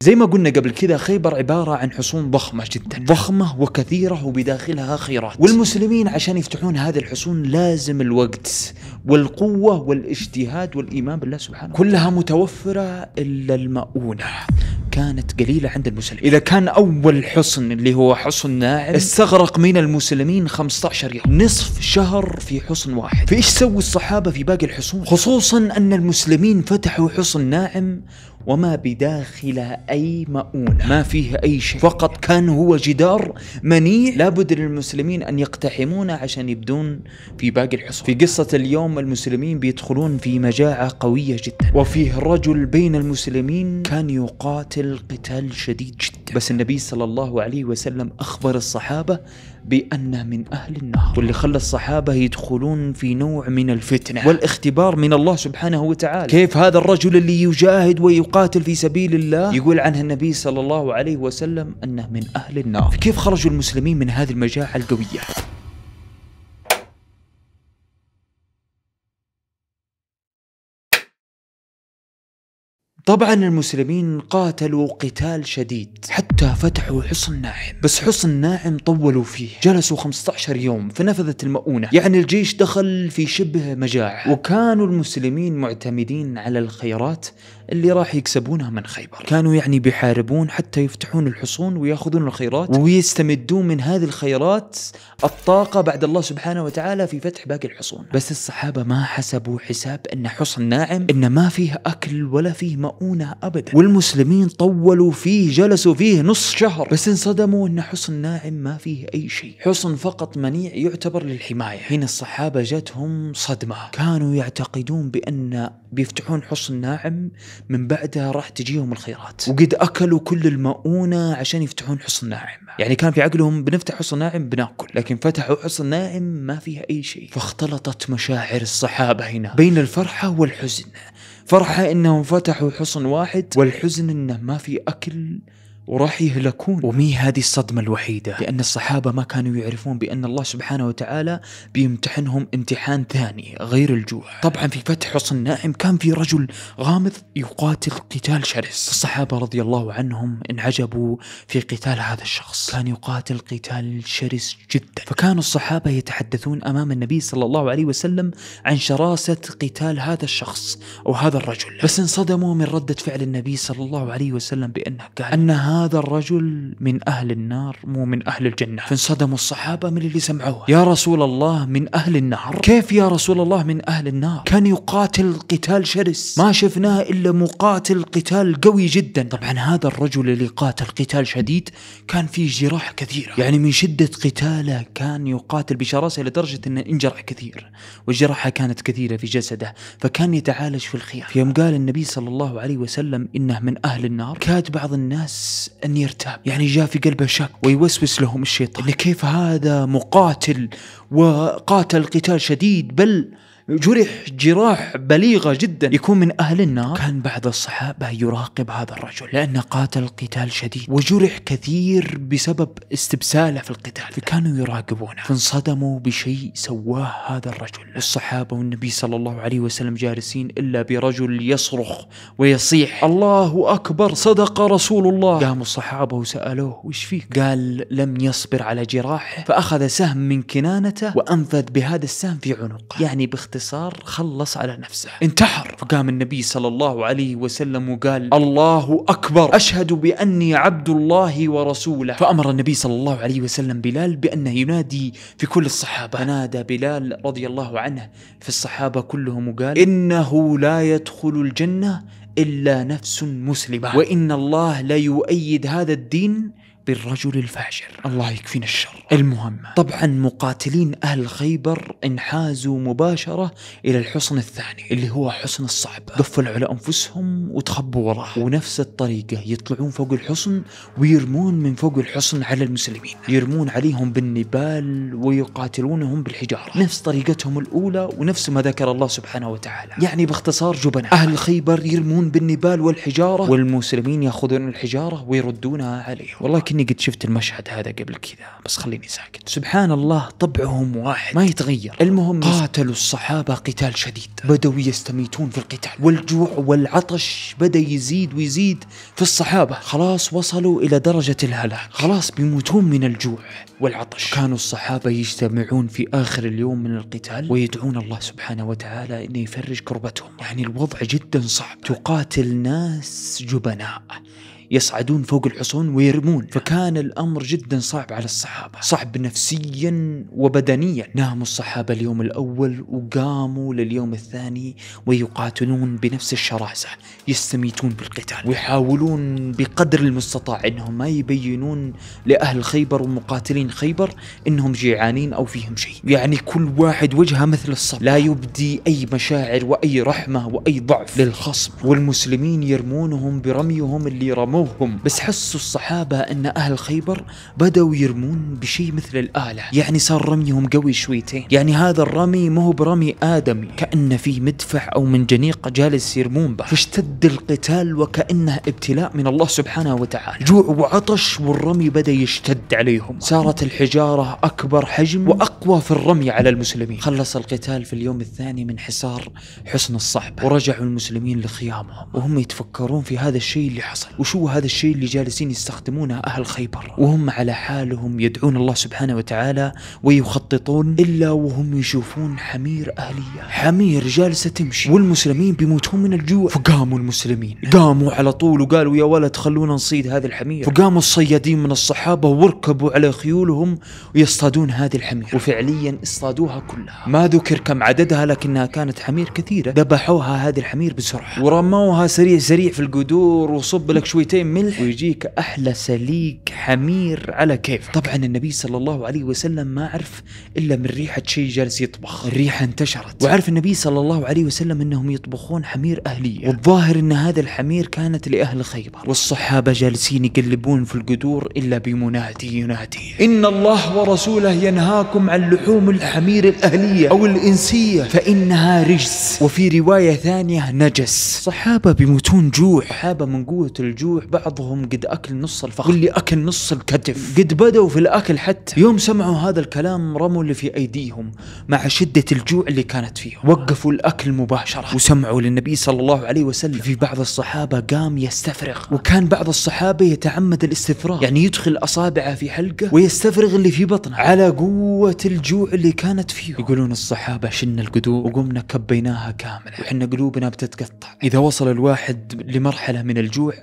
زي ما قلنا قبل كذا خيبر عبارة عن حصون ضخمة جدا ضخمة وكثيرة وبداخلها خيرات والمسلمين عشان يفتحون هذه الحصون لازم الوقت والقوة والاجتهاد والإيمان بالله سبحانه كلها متوفرة إلا المؤونة كانت قليلة عند المسلمين إذا كان أول حصن اللي هو حصن ناعم استغرق من المسلمين 15 يوم نصف شهر في حصن واحد فإيش سووا الصحابة في باقي الحصون خصوصا أن المسلمين فتحوا حصن ناعم وما بداخل أي مؤونة ما فيه أي شيء فقط كان هو جدار منيع لابد للمسلمين أن يقتحمونه عشان يبدون في باقي الحصون في قصة اليوم المسلمين بيدخلون في مجاعة قوية جدا وفيه رجل بين المسلمين كان يقاتل قتال شديد جدا بس النبي صلى الله عليه وسلم أخبر الصحابة بأنه من أهل النار واللي خلى الصحابة يدخلون في نوع من الفتنة والاختبار من الله سبحانه وتعالى كيف هذا الرجل اللي يجاهد ويقاتل في سبيل الله يقول عنه النبي صلى الله عليه وسلم أنه من أهل النار كيف خرجوا المسلمين من هذه المجاعة القوية طبعا المسلمين قاتلوا قتال شديد حتى فتحوا حصن ناعم بس حصن ناعم طولوا فيه جلسوا 15 يوم فنفذت المؤونة يعني الجيش دخل في شبه مجاعة وكانوا المسلمين معتمدين على الخيرات اللي راح يكسبونها من خيبر كانوا يعني بيحاربون حتى يفتحون الحصون وياخذون الخيرات ويستمدون من هذه الخيرات الطاقة بعد الله سبحانه وتعالى في فتح باقي الحصون بس الصحابة ما حسبوا حساب أن حصن ناعم إن ما فيه أكل ولا فيه مؤونة أبدا والمسلمين طولوا فيه جلسوا فيه نص شهر بس انصدموا أن حصن ناعم ما فيه أي شيء حصن فقط منيع يعتبر للحماية هنا الصحابة جتهم صدمة كانوا يعتقدون بأن بيفتحون حصن ناعم من بعدها راح تجيهم الخيرات وقد اكلوا كل المؤونه عشان يفتحون حصن ناعم يعني كان في عقلهم بنفتح حصن ناعم بناكل لكن فتحوا حصن ناعم ما فيها اي شيء فاختلطت مشاعر الصحابه هنا بين الفرحه والحزن فرحه انهم فتحوا حصن واحد والحزن انه ما في اكل وراح يهلكون ومي هذه الصدمة الوحيدة لأن الصحابة ما كانوا يعرفون بأن الله سبحانه وتعالى بيمتحنهم امتحان ثاني غير الجوع طبعا في فتح حصن ناعم كان في رجل غامض يقاتل قتال شرس الصحابة رضي الله عنهم انعجبوا في قتال هذا الشخص كان يقاتل قتال شرس جدا فكانوا الصحابة يتحدثون أمام النبي صلى الله عليه وسلم عن شراسة قتال هذا الشخص أو هذا الرجل بس انصدموا من ردة فعل النبي صلى الله عليه وسلم بأنه قال أنها هذا الرجل من أهل النار مو من أهل الجنة فانصدموا الصحابة من اللي سمعوه يا رسول الله من أهل النار كيف يا رسول الله من أهل النار كان يقاتل قتال شرس ما شفناه إلا مقاتل قتال قوي جدا طبعا هذا الرجل اللي قاتل قتال شديد كان فيه جراح كثيرة يعني من شدة قتاله كان يقاتل بشراسة لدرجة أنه انجرح كثير والجراحة كانت كثيرة في جسده فكان يتعالج في الخيار يوم قال النبي صلى الله عليه وسلم إنه من أهل النار كاد بعض الناس أن يرتاب يعني جاء في قلبه شك ويوسوس لهم الشيطان كيف هذا مقاتل وقاتل قتال شديد بل جرح جراح بليغه جدا يكون من اهل النار كان بعض الصحابه يراقب هذا الرجل لانه قاتل قتال شديد وجرح كثير بسبب استبساله في القتال فكانوا يراقبونه فانصدموا بشيء سواه هذا الرجل الصحابه والنبي صلى الله عليه وسلم جالسين الا برجل يصرخ ويصيح الله اكبر صدق رسول الله قاموا الصحابه وسالوه وش فيك قال لم يصبر على جراحه فاخذ سهم من كنانته وانفذ بهذا السهم في عنقه يعني باختصار باختصار خلص على نفسه انتحر فقام النبي صلى الله عليه وسلم وقال الله أكبر أشهد بأني عبد الله ورسوله فأمر النبي صلى الله عليه وسلم بلال بأنه ينادي في كل الصحابة فنادى بلال رضي الله عنه في الصحابة كلهم وقال إنه لا يدخل الجنة إلا نفس مسلمة وإن الله لا يؤيد هذا الدين بالرجل الفاجر الله يكفينا الشر المهم طبعا مقاتلين أهل خيبر انحازوا مباشرة إلى الحصن الثاني اللي هو حصن الصعب قفلوا على أنفسهم وتخبوا وراه آه. ونفس الطريقة يطلعون فوق الحصن ويرمون من فوق الحصن على المسلمين يرمون عليهم بالنبال ويقاتلونهم بالحجارة نفس طريقتهم الأولى ونفس ما ذكر الله سبحانه وتعالى يعني باختصار جبناء أهل خيبر يرمون بالنبال والحجارة والمسلمين يأخذون الحجارة ويردونها عليهم والله كني قد شفت المشهد هذا قبل كذا بس خليني ساكت سبحان الله طبعهم واحد ما يتغير المهم قاتلوا الصحابة قتال شديد بدأوا يستميتون في القتال والجوع والعطش بدأ يزيد ويزيد في الصحابة خلاص وصلوا إلى درجة الهلاك خلاص بيموتون من الجوع والعطش كانوا الصحابة يجتمعون في آخر اليوم من القتال ويدعون الله سبحانه وتعالى أن يفرج كربتهم يعني الوضع جدا صعب تقاتل ناس جبناء يصعدون فوق الحصون ويرمون فكان الأمر جدا صعب على الصحابة صعب نفسيا وبدنيا ناموا الصحابة اليوم الأول وقاموا لليوم الثاني ويقاتلون بنفس الشراسة يستميتون بالقتال ويحاولون بقدر المستطاع أنهم ما يبينون لأهل خيبر ومقاتلين خيبر أنهم جيعانين أو فيهم شيء يعني كل واحد وجهه مثل الصف لا يبدي أي مشاعر وأي رحمة وأي ضعف للخصم والمسلمين يرمونهم برميهم اللي رموه رموهم بس حسوا الصحابة أن أهل خيبر بدأوا يرمون بشيء مثل الآلة يعني صار رميهم قوي شويتين يعني هذا الرمي ما هو برمي آدمي كأن في مدفع أو منجنيق جالس يرمون به فاشتد القتال وكأنه ابتلاء من الله سبحانه وتعالى جوع وعطش والرمي بدأ يشتد عليهم صارت الحجارة أكبر حجم وأقوى في الرمي على المسلمين خلص القتال في اليوم الثاني من حصار حسن الصحبة ورجعوا المسلمين لخيامهم وهم يتفكرون في هذا الشيء اللي حصل وشو هذا الشيء اللي جالسين يستخدمونه أهل خيبر وهم على حالهم يدعون الله سبحانه وتعالى ويخططون إلا وهم يشوفون حمير أهلية حمير جالسة تمشي والمسلمين بيموتون من الجوع فقاموا المسلمين قاموا على طول وقالوا يا ولد خلونا نصيد هذه الحمير فقاموا الصيادين من الصحابة وركبوا على خيولهم ويصطادون هذه الحمير وفعليا اصطادوها كلها ما ذكر كم عددها لكنها كانت حمير كثيرة ذبحوها هذه الحمير بسرعة ورموها سريع سريع في القدور وصب لك شويتين معلقتين ملح ويجيك احلى سليق حمير على كيف طبعا النبي صلى الله عليه وسلم ما عرف الا من ريحه شيء جالس يطبخ الريحه انتشرت وعرف النبي صلى الله عليه وسلم انهم يطبخون حمير اهليه والظاهر ان هذا الحمير كانت لاهل خيبر والصحابه جالسين يقلبون في القدور الا بمنادي ينادي ان الله ورسوله ينهاكم عن لحوم الحمير الاهليه او الانسيه فانها رجس وفي روايه ثانيه نجس صحابه بيموتون جوع حابه من قوه الجوع يروح بعضهم قد أكل نص الفخذ واللي أكل نص الكتف قد بدوا في الأكل حتى يوم سمعوا هذا الكلام رموا اللي في أيديهم مع شدة الجوع اللي كانت فيهم وقفوا الأكل مباشرة وسمعوا للنبي صلى الله عليه وسلم في بعض الصحابة قام يستفرغ وكان بعض الصحابة يتعمد الاستفراغ يعني يدخل أصابعه في حلقه ويستفرغ اللي في بطنه على قوة الجوع اللي كانت فيه يقولون الصحابة شلنا القدور وقمنا كبيناها كاملة وحنا قلوبنا بتتقطع إذا وصل الواحد لمرحلة من الجوع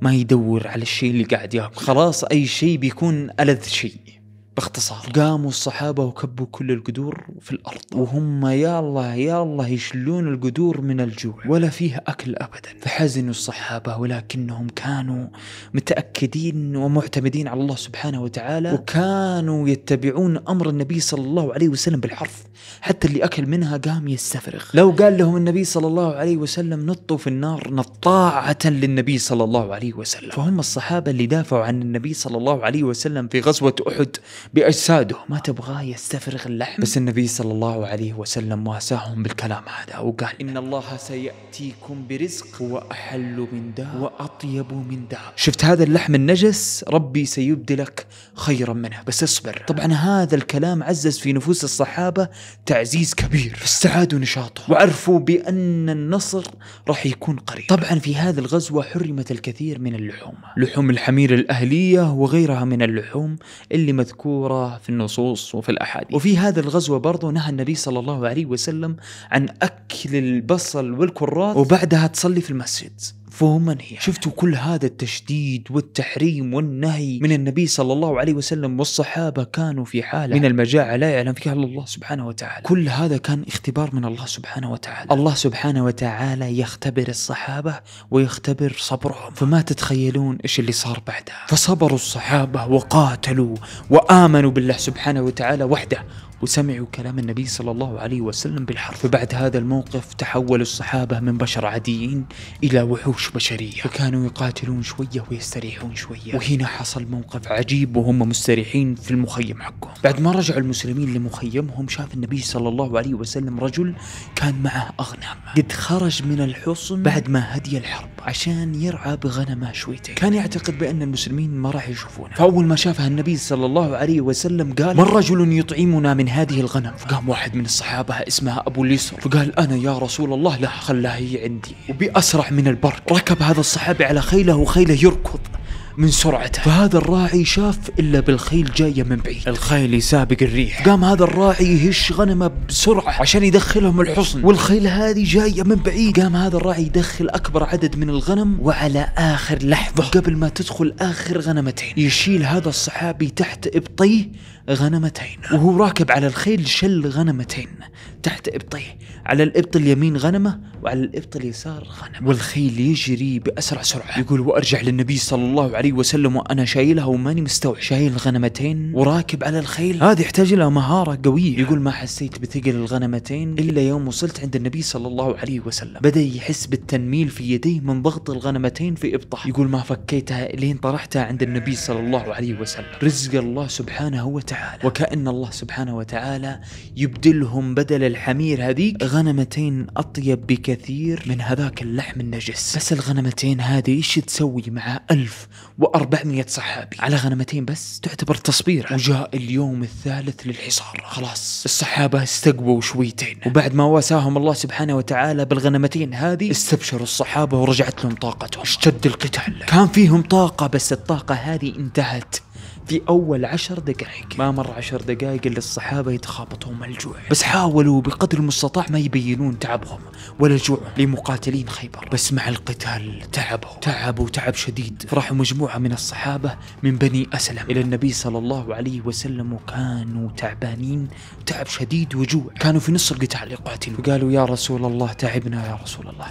ما ما يدور على الشيء اللي قاعد ياكل خلاص اي شيء بيكون الذ شيء باختصار قاموا الصحابة وكبوا كل القدور في الأرض وهم يا الله يا الله يشلون القدور من الجوع ولا فيها أكل أبدا فحزنوا الصحابة ولكنهم كانوا متأكدين ومعتمدين على الله سبحانه وتعالى وكانوا يتبعون أمر النبي صلى الله عليه وسلم بالحرف حتى اللي أكل منها قام يستفرغ لو قال لهم النبي صلى الله عليه وسلم نطوا في النار نطاعة للنبي صلى الله عليه وسلم فهم الصحابة اللي دافعوا عن النبي صلى الله عليه وسلم في غزوة أحد باجساده ما تبغاه يستفرغ اللحم بس النبي صلى الله عليه وسلم واساهم بالكلام هذا وقال ان الله سياتيكم برزق واحل من داء واطيب من داء شفت هذا اللحم النجس ربي سيبدلك خيرا منه بس اصبر طبعا هذا الكلام عزز في نفوس الصحابه تعزيز كبير استعادوا نشاطهم وعرفوا بان النصر راح يكون قريب طبعا في هذه الغزوه حرمت الكثير من اللحوم لحوم الحمير الاهليه وغيرها من اللحوم اللي مذكور مذكورة في النصوص وفي الأحاديث وفي هذا الغزوة برضو نهى النبي صلى الله عليه وسلم عن أكل البصل والكراث وبعدها تصلي في المسجد فهما هي يعني. شفتوا كل هذا التشديد والتحريم والنهي من النبي صلى الله عليه وسلم والصحابة كانوا في حالة من المجاعة لا يعلم فيها إلا الله سبحانه وتعالى كل هذا كان اختبار من الله سبحانه وتعالى الله سبحانه وتعالى يختبر الصحابة ويختبر صبرهم فما تتخيلون إيش اللي صار بعدها فصبروا الصحابة وقاتلوا وآمنوا بالله سبحانه وتعالى وحده وسمعوا كلام النبي صلى الله عليه وسلم بالحرف بعد هذا الموقف تحول الصحابة من بشر عاديين إلى وحوش بشرية فكانوا يقاتلون شوية ويستريحون شوية وهنا حصل موقف عجيب وهم مستريحين في المخيم حقهم بعد ما رجعوا المسلمين لمخيمهم شاف النبي صلى الله عليه وسلم رجل كان معه أغنام قد خرج من الحصن بعد ما هدي الحرب عشان يرعى بغنمه شويتين كان يعتقد بأن المسلمين ما راح يشوفونه فأول ما شافه النبي صلى الله عليه وسلم قال من رجل يطعمنا من هذه الغنم فقام واحد من الصحابة اسمها أبو ليسر فقال أنا يا رسول الله لا خلها هي عندي وبأسرع من البرق ركب هذا الصحابي على خيله وخيله يركض من سرعته فهذا الراعي شاف إلا بالخيل جاية من بعيد الخيل سابق الريح قام هذا الراعي يهش غنمه بسرعة عشان يدخلهم الحصن والخيل هذه جاية من بعيد قام هذا الراعي يدخل أكبر عدد من الغنم وعلى آخر لحظة قبل ما تدخل آخر غنمتين يشيل هذا الصحابي تحت إبطيه غنمتين وهو راكب على الخيل شل غنمتين تحت إبطيه على الإبط اليمين غنمة وعلى الإبط اليسار غنمة والخيل يجري بأسرع سرعة يقول وأرجع للنبي صلى الله عليه وسلم وأنا شايلها وماني مستوعب شايل غنمتين وراكب على الخيل هذه يحتاج الى مهارة قوية يقول ما حسيت بثقل الغنمتين إلا يوم وصلت عند النبي صلى الله عليه وسلم بدأ يحس بالتنميل في يديه من ضغط الغنمتين في إبطه يقول ما فكيتها لين طرحتها عند النبي صلى الله عليه وسلم رزق الله سبحانه وتعالى وتعالى وكأن الله سبحانه وتعالى يبدلهم بدل الحمير هذيك غنمتين أطيب بكثير من هذاك اللحم النجس بس الغنمتين هذه إيش تسوي مع 1400 صحابي على غنمتين بس تعتبر تصبير وجاء اليوم الثالث للحصار خلاص الصحابة استقبوا شويتين وبعد ما واساهم الله سبحانه وتعالى بالغنمتين هذه استبشروا الصحابة ورجعت لهم طاقتهم اشتد القتال كان فيهم طاقة بس الطاقة هذه انتهت في اول عشر دقائق ما مر عشر دقائق الا الصحابه يتخابطون من الجوع بس حاولوا بقدر المستطاع ما يبينون تعبهم ولا جوعهم لمقاتلين خيبر بس مع القتال تعبوا تعبوا تعب شديد راحوا مجموعه من الصحابه من بني اسلم الى النبي صلى الله عليه وسلم وكانوا تعبانين تعب شديد وجوع كانوا في نص القتال يقاتلوا فقالوا يا رسول الله تعبنا يا رسول الله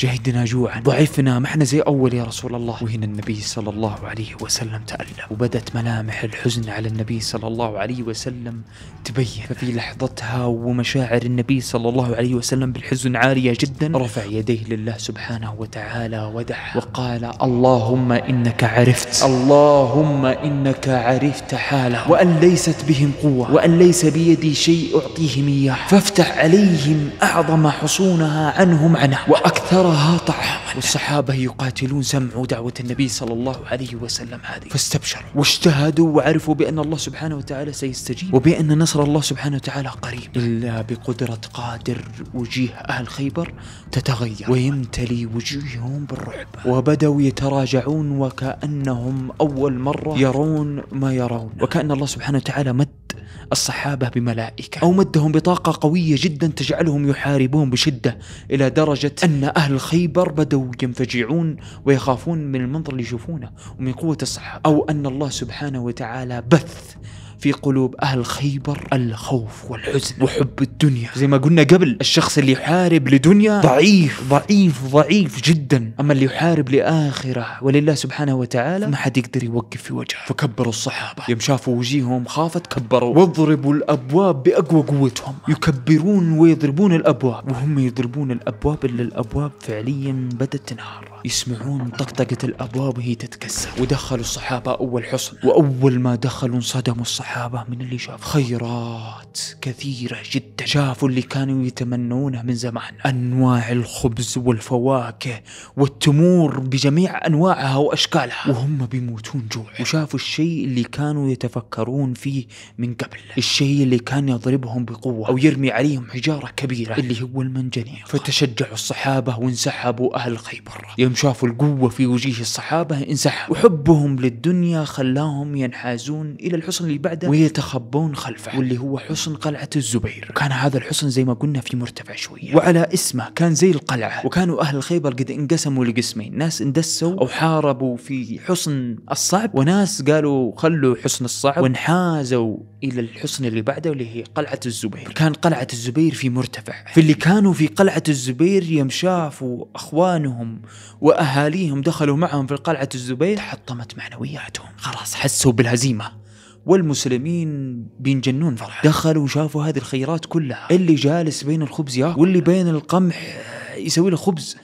جهدنا جوعا ضعفنا ما احنا زي أول يا رسول الله وهنا النبي صلى الله عليه وسلم تألم وبدت ملامح الحزن على النبي صلى الله عليه وسلم تبين ففي لحظتها ومشاعر النبي صلى الله عليه وسلم بالحزن عالية جدا رفع يديه لله سبحانه وتعالى ودعا وقال اللهم إنك عرفت اللهم إنك عرفت حاله وأن ليست بهم قوة وأن ليس بيدي شيء أعطيهم إياه فافتح عليهم أعظم حصونها عنهم عنه وأكثر يراها طعاما والصحابة يقاتلون سمعوا دعوة النبي صلى الله عليه وسلم هذه فاستبشروا واجتهدوا وعرفوا بأن الله سبحانه وتعالى سيستجيب وبأن نصر الله سبحانه وتعالى قريب إلا بقدرة قادر وجيه أهل خيبر تتغير ويمتلي وجوههم بالرعب وبدوا يتراجعون وكأنهم أول مرة يرون ما يرون وكأن الله سبحانه وتعالى مد الصحابة بملائكة أو مدهم بطاقة قوية جدا تجعلهم يحاربون بشدة إلى درجة أن أهل خيبر بدوا ينفجعون ويخافون من المنظر اللي يشوفونه ومن قوة الصحابة أو أن الله سبحانه وتعالى بث في قلوب أهل خيبر الخوف والحزن وحب الدنيا زي ما قلنا قبل الشخص اللي يحارب لدنيا ضعيف ضعيف ضعيف جدا أما اللي يحارب لآخرة ولله سبحانه وتعالى ما حد يقدر يوقف في وجهه فكبروا الصحابة يوم شافوا وجيههم خافت كبروا واضربوا الأبواب بأقوى قوتهم يكبرون ويضربون الأبواب وهم يضربون الأبواب إلا الأبواب فعليا بدت تنهار يسمعون طقطقة الأبواب وهي تتكسر ودخلوا الصحابة أول حصن وأول ما دخلوا انصدموا الصحابة الصحابة من اللي شاف خيرات كثيرة جدا شافوا اللي كانوا يتمنونه من زمان أنواع الخبز والفواكه والتمور بجميع أنواعها وأشكالها وهم بيموتون جوع وشافوا الشيء اللي كانوا يتفكرون فيه من قبل الشيء اللي كان يضربهم بقوة أو يرمي عليهم حجارة كبيرة اللي هو المنجنيق فتشجعوا الصحابة وانسحبوا أهل خيبر يوم شافوا القوة في وجيه الصحابة انسحبوا وحبهم للدنيا خلاهم ينحازون إلى الحصن اللي بعد بعده ويتخبون خلفه واللي هو حصن قلعة الزبير وكان هذا الحصن زي ما قلنا في مرتفع شوية وعلى اسمه كان زي القلعة وكانوا أهل خيبر قد انقسموا لقسمين ناس اندسوا أو حاربوا في حصن الصعب وناس قالوا خلوا حصن الصعب وانحازوا إلى الحصن اللي بعده اللي هي قلعة الزبير كان قلعة الزبير في مرتفع في اللي كانوا في قلعة الزبير يوم شافوا أخوانهم وأهاليهم دخلوا معهم في قلعة الزبير تحطمت معنوياتهم خلاص حسوا بالهزيمة والمسلمين بينجنون فرح دخلوا وشافوا هذه الخيرات كلها اللي جالس بين الخبز ياكل واللي بين القمح يسوي له خبز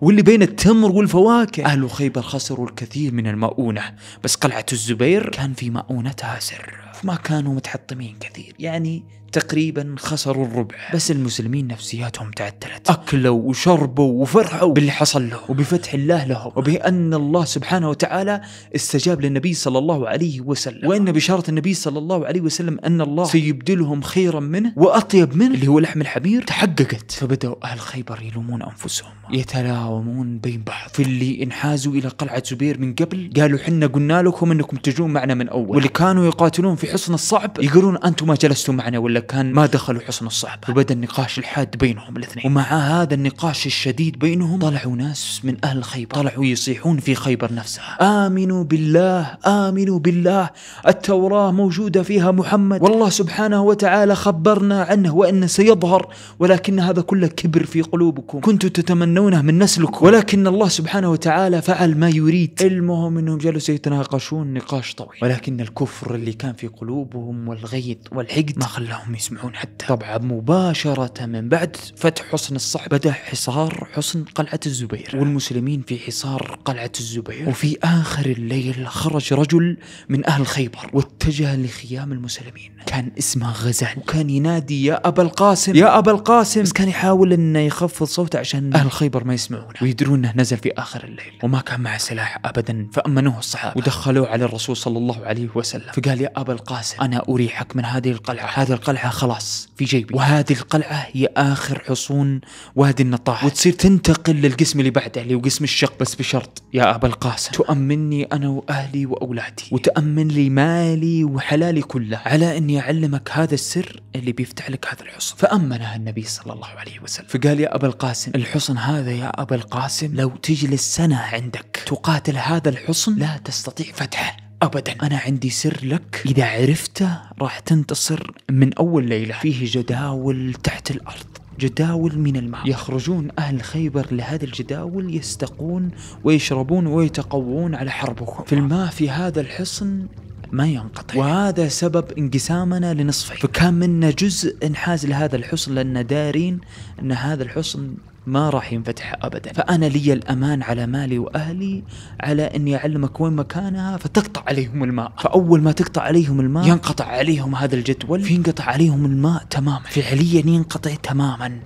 واللي بين التمر والفواكه أهل خيبر خسروا الكثير من المؤونة بس قلعة الزبير كان في مؤونتها سر فما كانوا متحطمين كثير يعني تقريبا خسروا الربع بس المسلمين نفسياتهم تعدلت أكلوا وشربوا وفرحوا باللي حصل لهم وبفتح الله لهم وبأن الله سبحانه وتعالى استجاب للنبي صلى الله عليه وسلم وأن بشارة النبي صلى الله عليه وسلم أن الله سيبدلهم خيرا منه وأطيب منه اللي هو لحم الحمير تحققت فبدأوا أهل خيبر يلومون أنفسهم يتلاومون بين بعض في اللي انحازوا إلى قلعة زبير من قبل قالوا حنا قلنا لكم أنكم تجون معنا من أول واللي كانوا يقاتلون في حصن الصعب يقولون أنتم ما جلستم معنا ولا كان ما دخلوا حصن الصحبة وبدأ النقاش الحاد بينهم الاثنين ومع هذا النقاش الشديد بينهم طلعوا ناس من أهل خيبر طلعوا يصيحون في خيبر نفسها آمنوا بالله آمنوا بالله التوراة موجودة فيها محمد والله سبحانه وتعالى خبرنا عنه وأنه سيظهر ولكن هذا كله كبر في قلوبكم كنتم تتمنونه من نسلكم ولكن الله سبحانه وتعالى فعل ما يريد المهم أنهم جلسوا يتناقشون نقاش طويل ولكن الكفر اللي كان في قلوبهم والغيظ والحقد ما خلاهم انهم يسمعون حتى طبعا مباشرة من بعد فتح حصن الصح بدأ حصار حصن قلعة الزبير والمسلمين في حصار قلعة الزبير وفي آخر الليل خرج رجل من أهل خيبر واتجه لخيام المسلمين كان اسمه غزال وكان ينادي يا أبا القاسم يا أبا القاسم بس كان يحاول أنه يخفض صوته عشان أهل خيبر ما يسمعونه ويدرون أنه نزل في آخر الليل وما كان معه سلاح أبدا فأمنوه الصحابة ودخلوه على الرسول صلى الله عليه وسلم فقال يا أبا القاسم أنا أريحك من هذه القلعة هذه القلعة القلعة خلاص في جيبي وهذه القلعة هي آخر حصون وادي النطاح وتصير تنتقل للقسم اللي بعده اللي هو قسم الشق بس بشرط يا أبا القاسم تؤمني أنا وأهلي وأولادي وتأمن لي مالي وحلالي كله على أني أعلمك هذا السر اللي بيفتح لك هذا الحصن فأمنها النبي صلى الله عليه وسلم فقال يا أبا القاسم الحصن هذا يا أبا القاسم لو تجلس سنة عندك تقاتل هذا الحصن لا تستطيع فتحه ابدا انا عندي سر لك اذا عرفته راح تنتصر من اول ليله فيه جداول تحت الارض جداول من الماء يخرجون أهل خيبر لهذه الجداول يستقون ويشربون ويتقوون على حربكم في الماء في هذا الحصن ما ينقطع وهذا سبب انقسامنا لنصفين فكان منا جزء انحاز لهذا الحصن لأن دارين أن هذا الحصن ما راح ينفتح ابدا فانا لي الامان على مالي واهلي على اني اعلمك وين مكانها فتقطع عليهم الماء فاول ما تقطع عليهم الماء ينقطع عليهم هذا الجدول فينقطع عليهم الماء تماما فعليا ينقطع تماما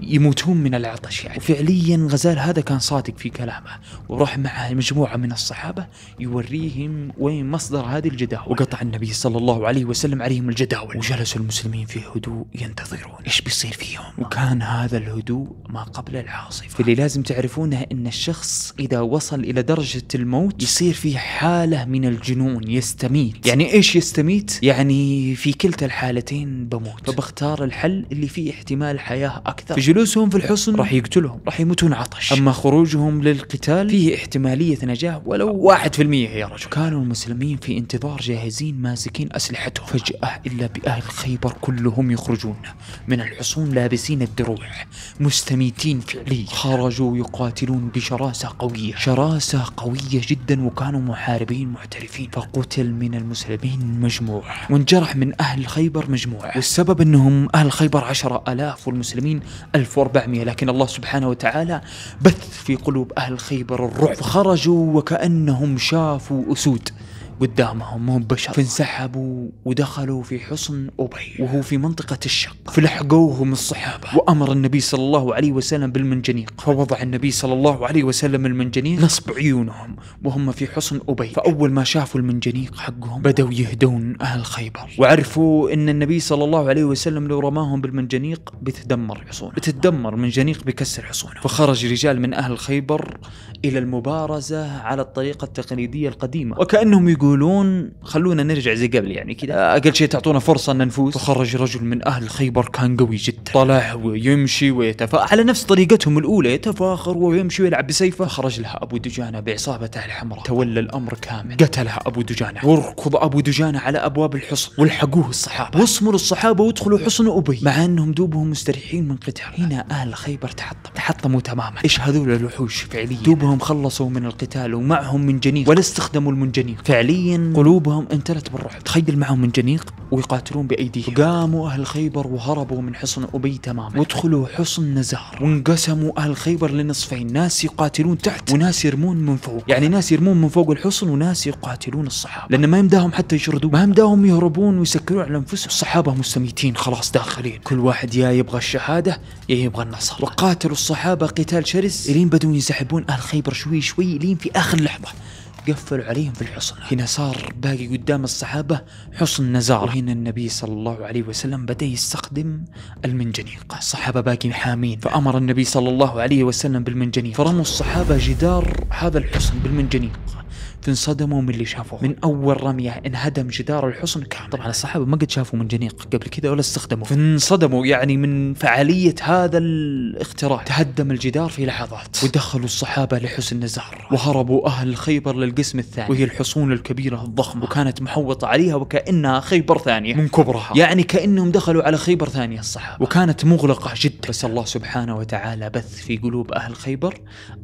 يموتون من العطش يعني وفعليا غزال هذا كان صادق في كلامه وراح مع مجموعة من الصحابة يوريهم وين مصدر هذه الجداول وقطع النبي صلى الله عليه وسلم عليهم الجداول وجلسوا المسلمين في هدوء ينتظرون ايش بيصير فيهم وكان هذا الهدوء ما قبل العاصفة اللي لازم تعرفونه ان الشخص اذا وصل الى درجة الموت يصير في حالة من الجنون يستميت يعني ايش يستميت يعني في كلتا الحالتين بموت فبختار الحل اللي فيه احتمال حياة اكثر جلوسهم في الحصن راح يقتلهم راح يموتون عطش أما خروجهم للقتال فيه احتمالية نجاه ولو واحد في المية يا رجل كانوا المسلمين في انتظار جاهزين ماسكين أسلحتهم فجأة إلا بأهل خيبر كلهم يخرجون من الحصون لابسين الدروع مستميتين فعليا خرجوا يقاتلون بشراسة قوية شراسة قوية جدا وكانوا محاربين محترفين فقتل من المسلمين مجموع وانجرح من أهل خيبر مجموع والسبب أنهم أهل خيبر عشرة ألاف والمسلمين 1400 لكن الله سبحانه وتعالى بث في قلوب أهل خيبر الرعب فخرجوا وكأنهم شافوا أسود قدامهم هم بشر فانسحبوا ودخلوا في حصن أبي وهو في منطقة الشق فلحقوهم الصحابة وأمر النبي صلى الله عليه وسلم بالمنجنيق فوضع النبي صلى الله عليه وسلم المنجنيق نصب عيونهم وهم في حصن أبي فأول ما شافوا المنجنيق حقهم بدوا يهدون أهل خيبر وعرفوا أن النبي صلى الله عليه وسلم لو رماهم بالمنجنيق بتدمر حصونه بتدمر منجنيق بكسر حصونه فخرج رجال من أهل خيبر إلى المبارزة على الطريقة التقليدية القديمة وكأنهم يقولون يقولون خلونا نرجع زي قبل يعني كذا اقل شيء تعطونا فرصه ان نفوز فخرج رجل من اهل خيبر كان قوي جدا طلع ويمشي ويتفاخر على نفس طريقتهم الاولى يتفاخر ويمشي ويلعب بسيفه خرج لها ابو دجانه بعصابته الحمراء تولى الامر كامل قتلها ابو دجانه وركض ابو دجانه على ابواب الحصن والحقوه الصحابه وصمر الصحابه وادخلوا حصن ابي مع انهم دوبهم مستريحين من قتال هنا اهل خيبر تحطم تحطموا تماما ايش هذول الوحوش فعليا دوبهم خلصوا من القتال ومعهم منجنيق ولا استخدموا المنجنيق فعليا تبين قلوبهم امتلت بالرعب تخيل معهم منجنيق ويقاتلون بايديهم قاموا اهل خيبر وهربوا من حصن ابي تماما ودخلوا حصن نزار وانقسموا اهل خيبر لنصفين ناس يقاتلون تحت وناس يرمون من فوق يعني ناس يرمون من فوق الحصن وناس يقاتلون الصحابه لان ما يمداهم حتى يشردون ما يمداهم يهربون ويسكرون على انفسهم الصحابه مستميتين خلاص داخلين كل واحد يا يبغى الشهاده يا يبغى النصر وقاتلوا الصحابه قتال شرس الين بدوا ينسحبون اهل خيبر شوي شوي لين في اخر لحظه قفلوا عليهم في الحصن هنا صار باقي قدام الصحابة حصن نزارة وهنا النبي صلى الله عليه وسلم بدأ يستخدم المنجنيق الصحابة باقي حامين فأمر النبي صلى الله عليه وسلم بالمنجنيق فرموا الصحابة جدار هذا الحصن بالمنجنيق فانصدموا من اللي شافوه من اول رميه انهدم جدار الحصن كامل طبعا الصحابه ما قد شافوا منجنيق قبل كذا ولا استخدموه فانصدموا يعني من فعاليه هذا الاختراع تهدم الجدار في لحظات ودخلوا الصحابه لحسن نزار وهربوا اهل خيبر للقسم الثاني وهي الحصون الكبيره الضخمه وكانت محوطه عليها وكانها خيبر ثانيه من كبرها يعني كانهم دخلوا على خيبر ثانيه الصحابه وكانت مغلقه جدا بس الله سبحانه وتعالى بث في قلوب اهل خيبر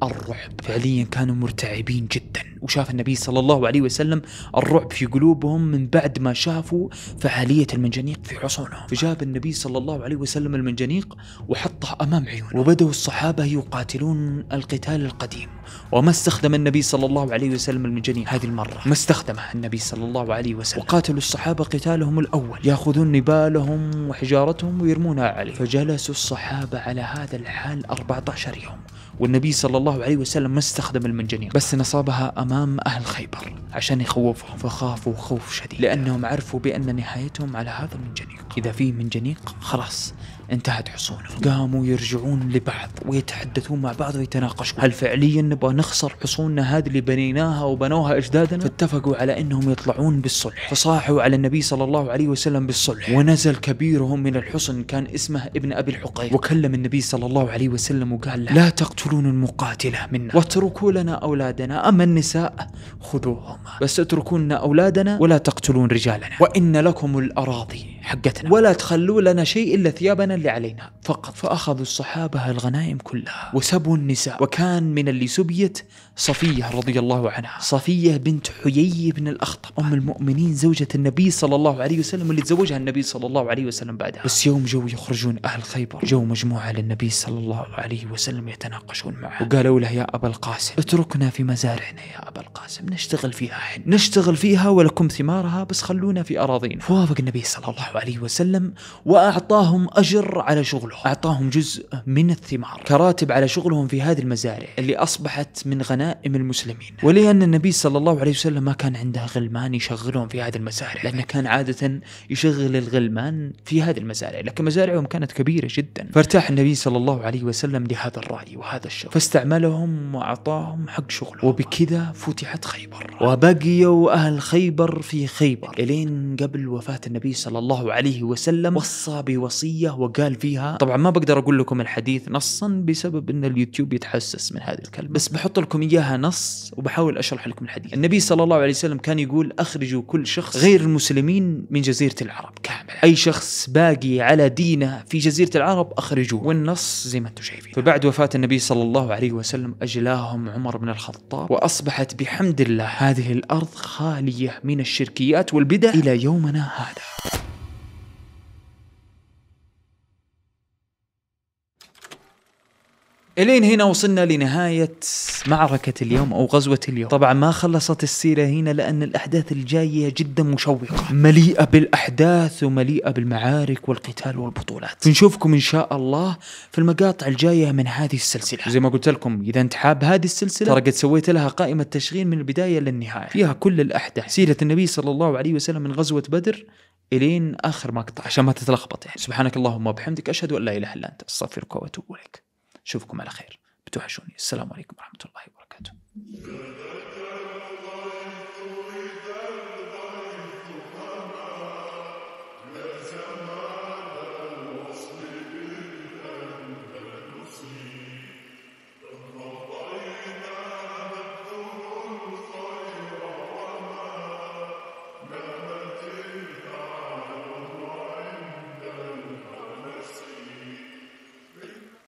الرعب فعليا كانوا مرتعبين جدا وشاف النبي النبي صلى الله عليه وسلم الرعب في قلوبهم من بعد ما شافوا فعالية المنجنيق في حصونهم فجاب النبي صلى الله عليه وسلم المنجنيق وحطه أمام عيونه وبدأوا الصحابة يقاتلون القتال القديم وما استخدم النبي صلى الله عليه وسلم المنجنيق هذه المرة ما استخدمه النبي صلى الله عليه وسلم وقاتلوا الصحابة قتالهم الأول يأخذون نبالهم وحجارتهم ويرمونها عليه فجلسوا الصحابة على هذا الحال 14 يوم والنبي صلى الله عليه وسلم ما استخدم المنجنيق بس نصبها أمام أهل خيبر عشان يخوفهم فخافوا خوف شديد لأنهم عرفوا بأن نهايتهم على هذا المنجنيق إذا في منجنيق خلاص انتهت حصونهم قاموا يرجعون لبعض ويتحدثون مع بعض ويتناقشون هل فعليا نبغى نخسر حصوننا هذه اللي بنيناها وبنوها اجدادنا فاتفقوا على انهم يطلعون بالصلح فصاحوا على النبي صلى الله عليه وسلم بالصلح ونزل كبيرهم من الحصن كان اسمه ابن ابي الحقيق وكلم النبي صلى الله عليه وسلم وقال له لا تقتلون المقاتله منا واتركوا لنا اولادنا اما النساء خذوهم بس اتركوا لنا اولادنا ولا تقتلون رجالنا وان لكم الاراضي حقتنا ولا تخلوا لنا شيء الا ثيابنا اللي علينا فقط فأخذوا الصحابة الغنائم كلها وسبوا النساء وكان من اللي سبيت صفية رضي الله عنها صفية بنت حيي بن الأخطب أم المؤمنين زوجة النبي صلى الله عليه وسلم اللي تزوجها النبي صلى الله عليه وسلم بعدها بس يوم جو يخرجون أهل خيبر جو مجموعة للنبي صلى الله عليه وسلم يتناقشون معه وقالوا له يا أبا القاسم اتركنا في مزارعنا يا أبا القاسم نشتغل فيها حن نشتغل فيها ولكم ثمارها بس خلونا في أراضينا فوافق النبي صلى الله عليه وسلم وأعطاهم أجر على شغلهم أعطاهم جزء من الثمار كراتب على شغلهم في هذه المزارع اللي أصبحت من غنائم غنائم المسلمين ولأن النبي صلى الله عليه وسلم ما كان عنده غلمان يشغلهم في هذه المزارع لأنه نعم. كان عادة يشغل الغلمان في هذه المزارع لكن مزارعهم كانت كبيرة جدا فارتاح النبي صلى الله عليه وسلم لهذا الرأي وهذا الشغل فاستعملهم وأعطاهم حق شغله وبكذا فتحت خيبر وبقيوا أهل خيبر في خيبر إلين قبل وفاة النبي صلى الله عليه وسلم وصى بوصية وقال فيها طبعا ما بقدر أقول لكم الحديث نصا بسبب أن اليوتيوب يتحسس من هذه الكلمة بس بحط لكم إياها نص وبحاول أشرح لكم الحديث النبي صلى الله عليه وسلم كان يقول أخرجوا كل شخص غير المسلمين من جزيرة العرب كاملة أي شخص باقي على دينه في جزيرة العرب أخرجوه والنص زي ما أنتم شايفين فبعد وفاة النبي صلى الله عليه وسلم أجلاهم عمر بن الخطاب وأصبحت بحمد الله هذه الأرض خالية من الشركيات والبدع إلى يومنا هذا الين هنا وصلنا لنهاية معركة اليوم أو غزوة اليوم طبعا ما خلصت السيرة هنا لأن الأحداث الجاية جدا مشوقة مليئة بالأحداث ومليئة بالمعارك والقتال والبطولات نشوفكم إن شاء الله في المقاطع الجاية من هذه السلسلة زي ما قلت لكم إذا أنت حاب هذه السلسلة ترى قد سويت لها قائمة تشغيل من البداية للنهاية فيها كل الأحداث سيرة النبي صلى الله عليه وسلم من غزوة بدر الين اخر مقطع عشان ما تتلخبط يعني سبحانك اللهم وبحمدك اشهد ان لا اله الا انت استغفرك واتوب اليك نشوفكم على خير بتوحشوني السلام عليكم ورحمه الله وبركاته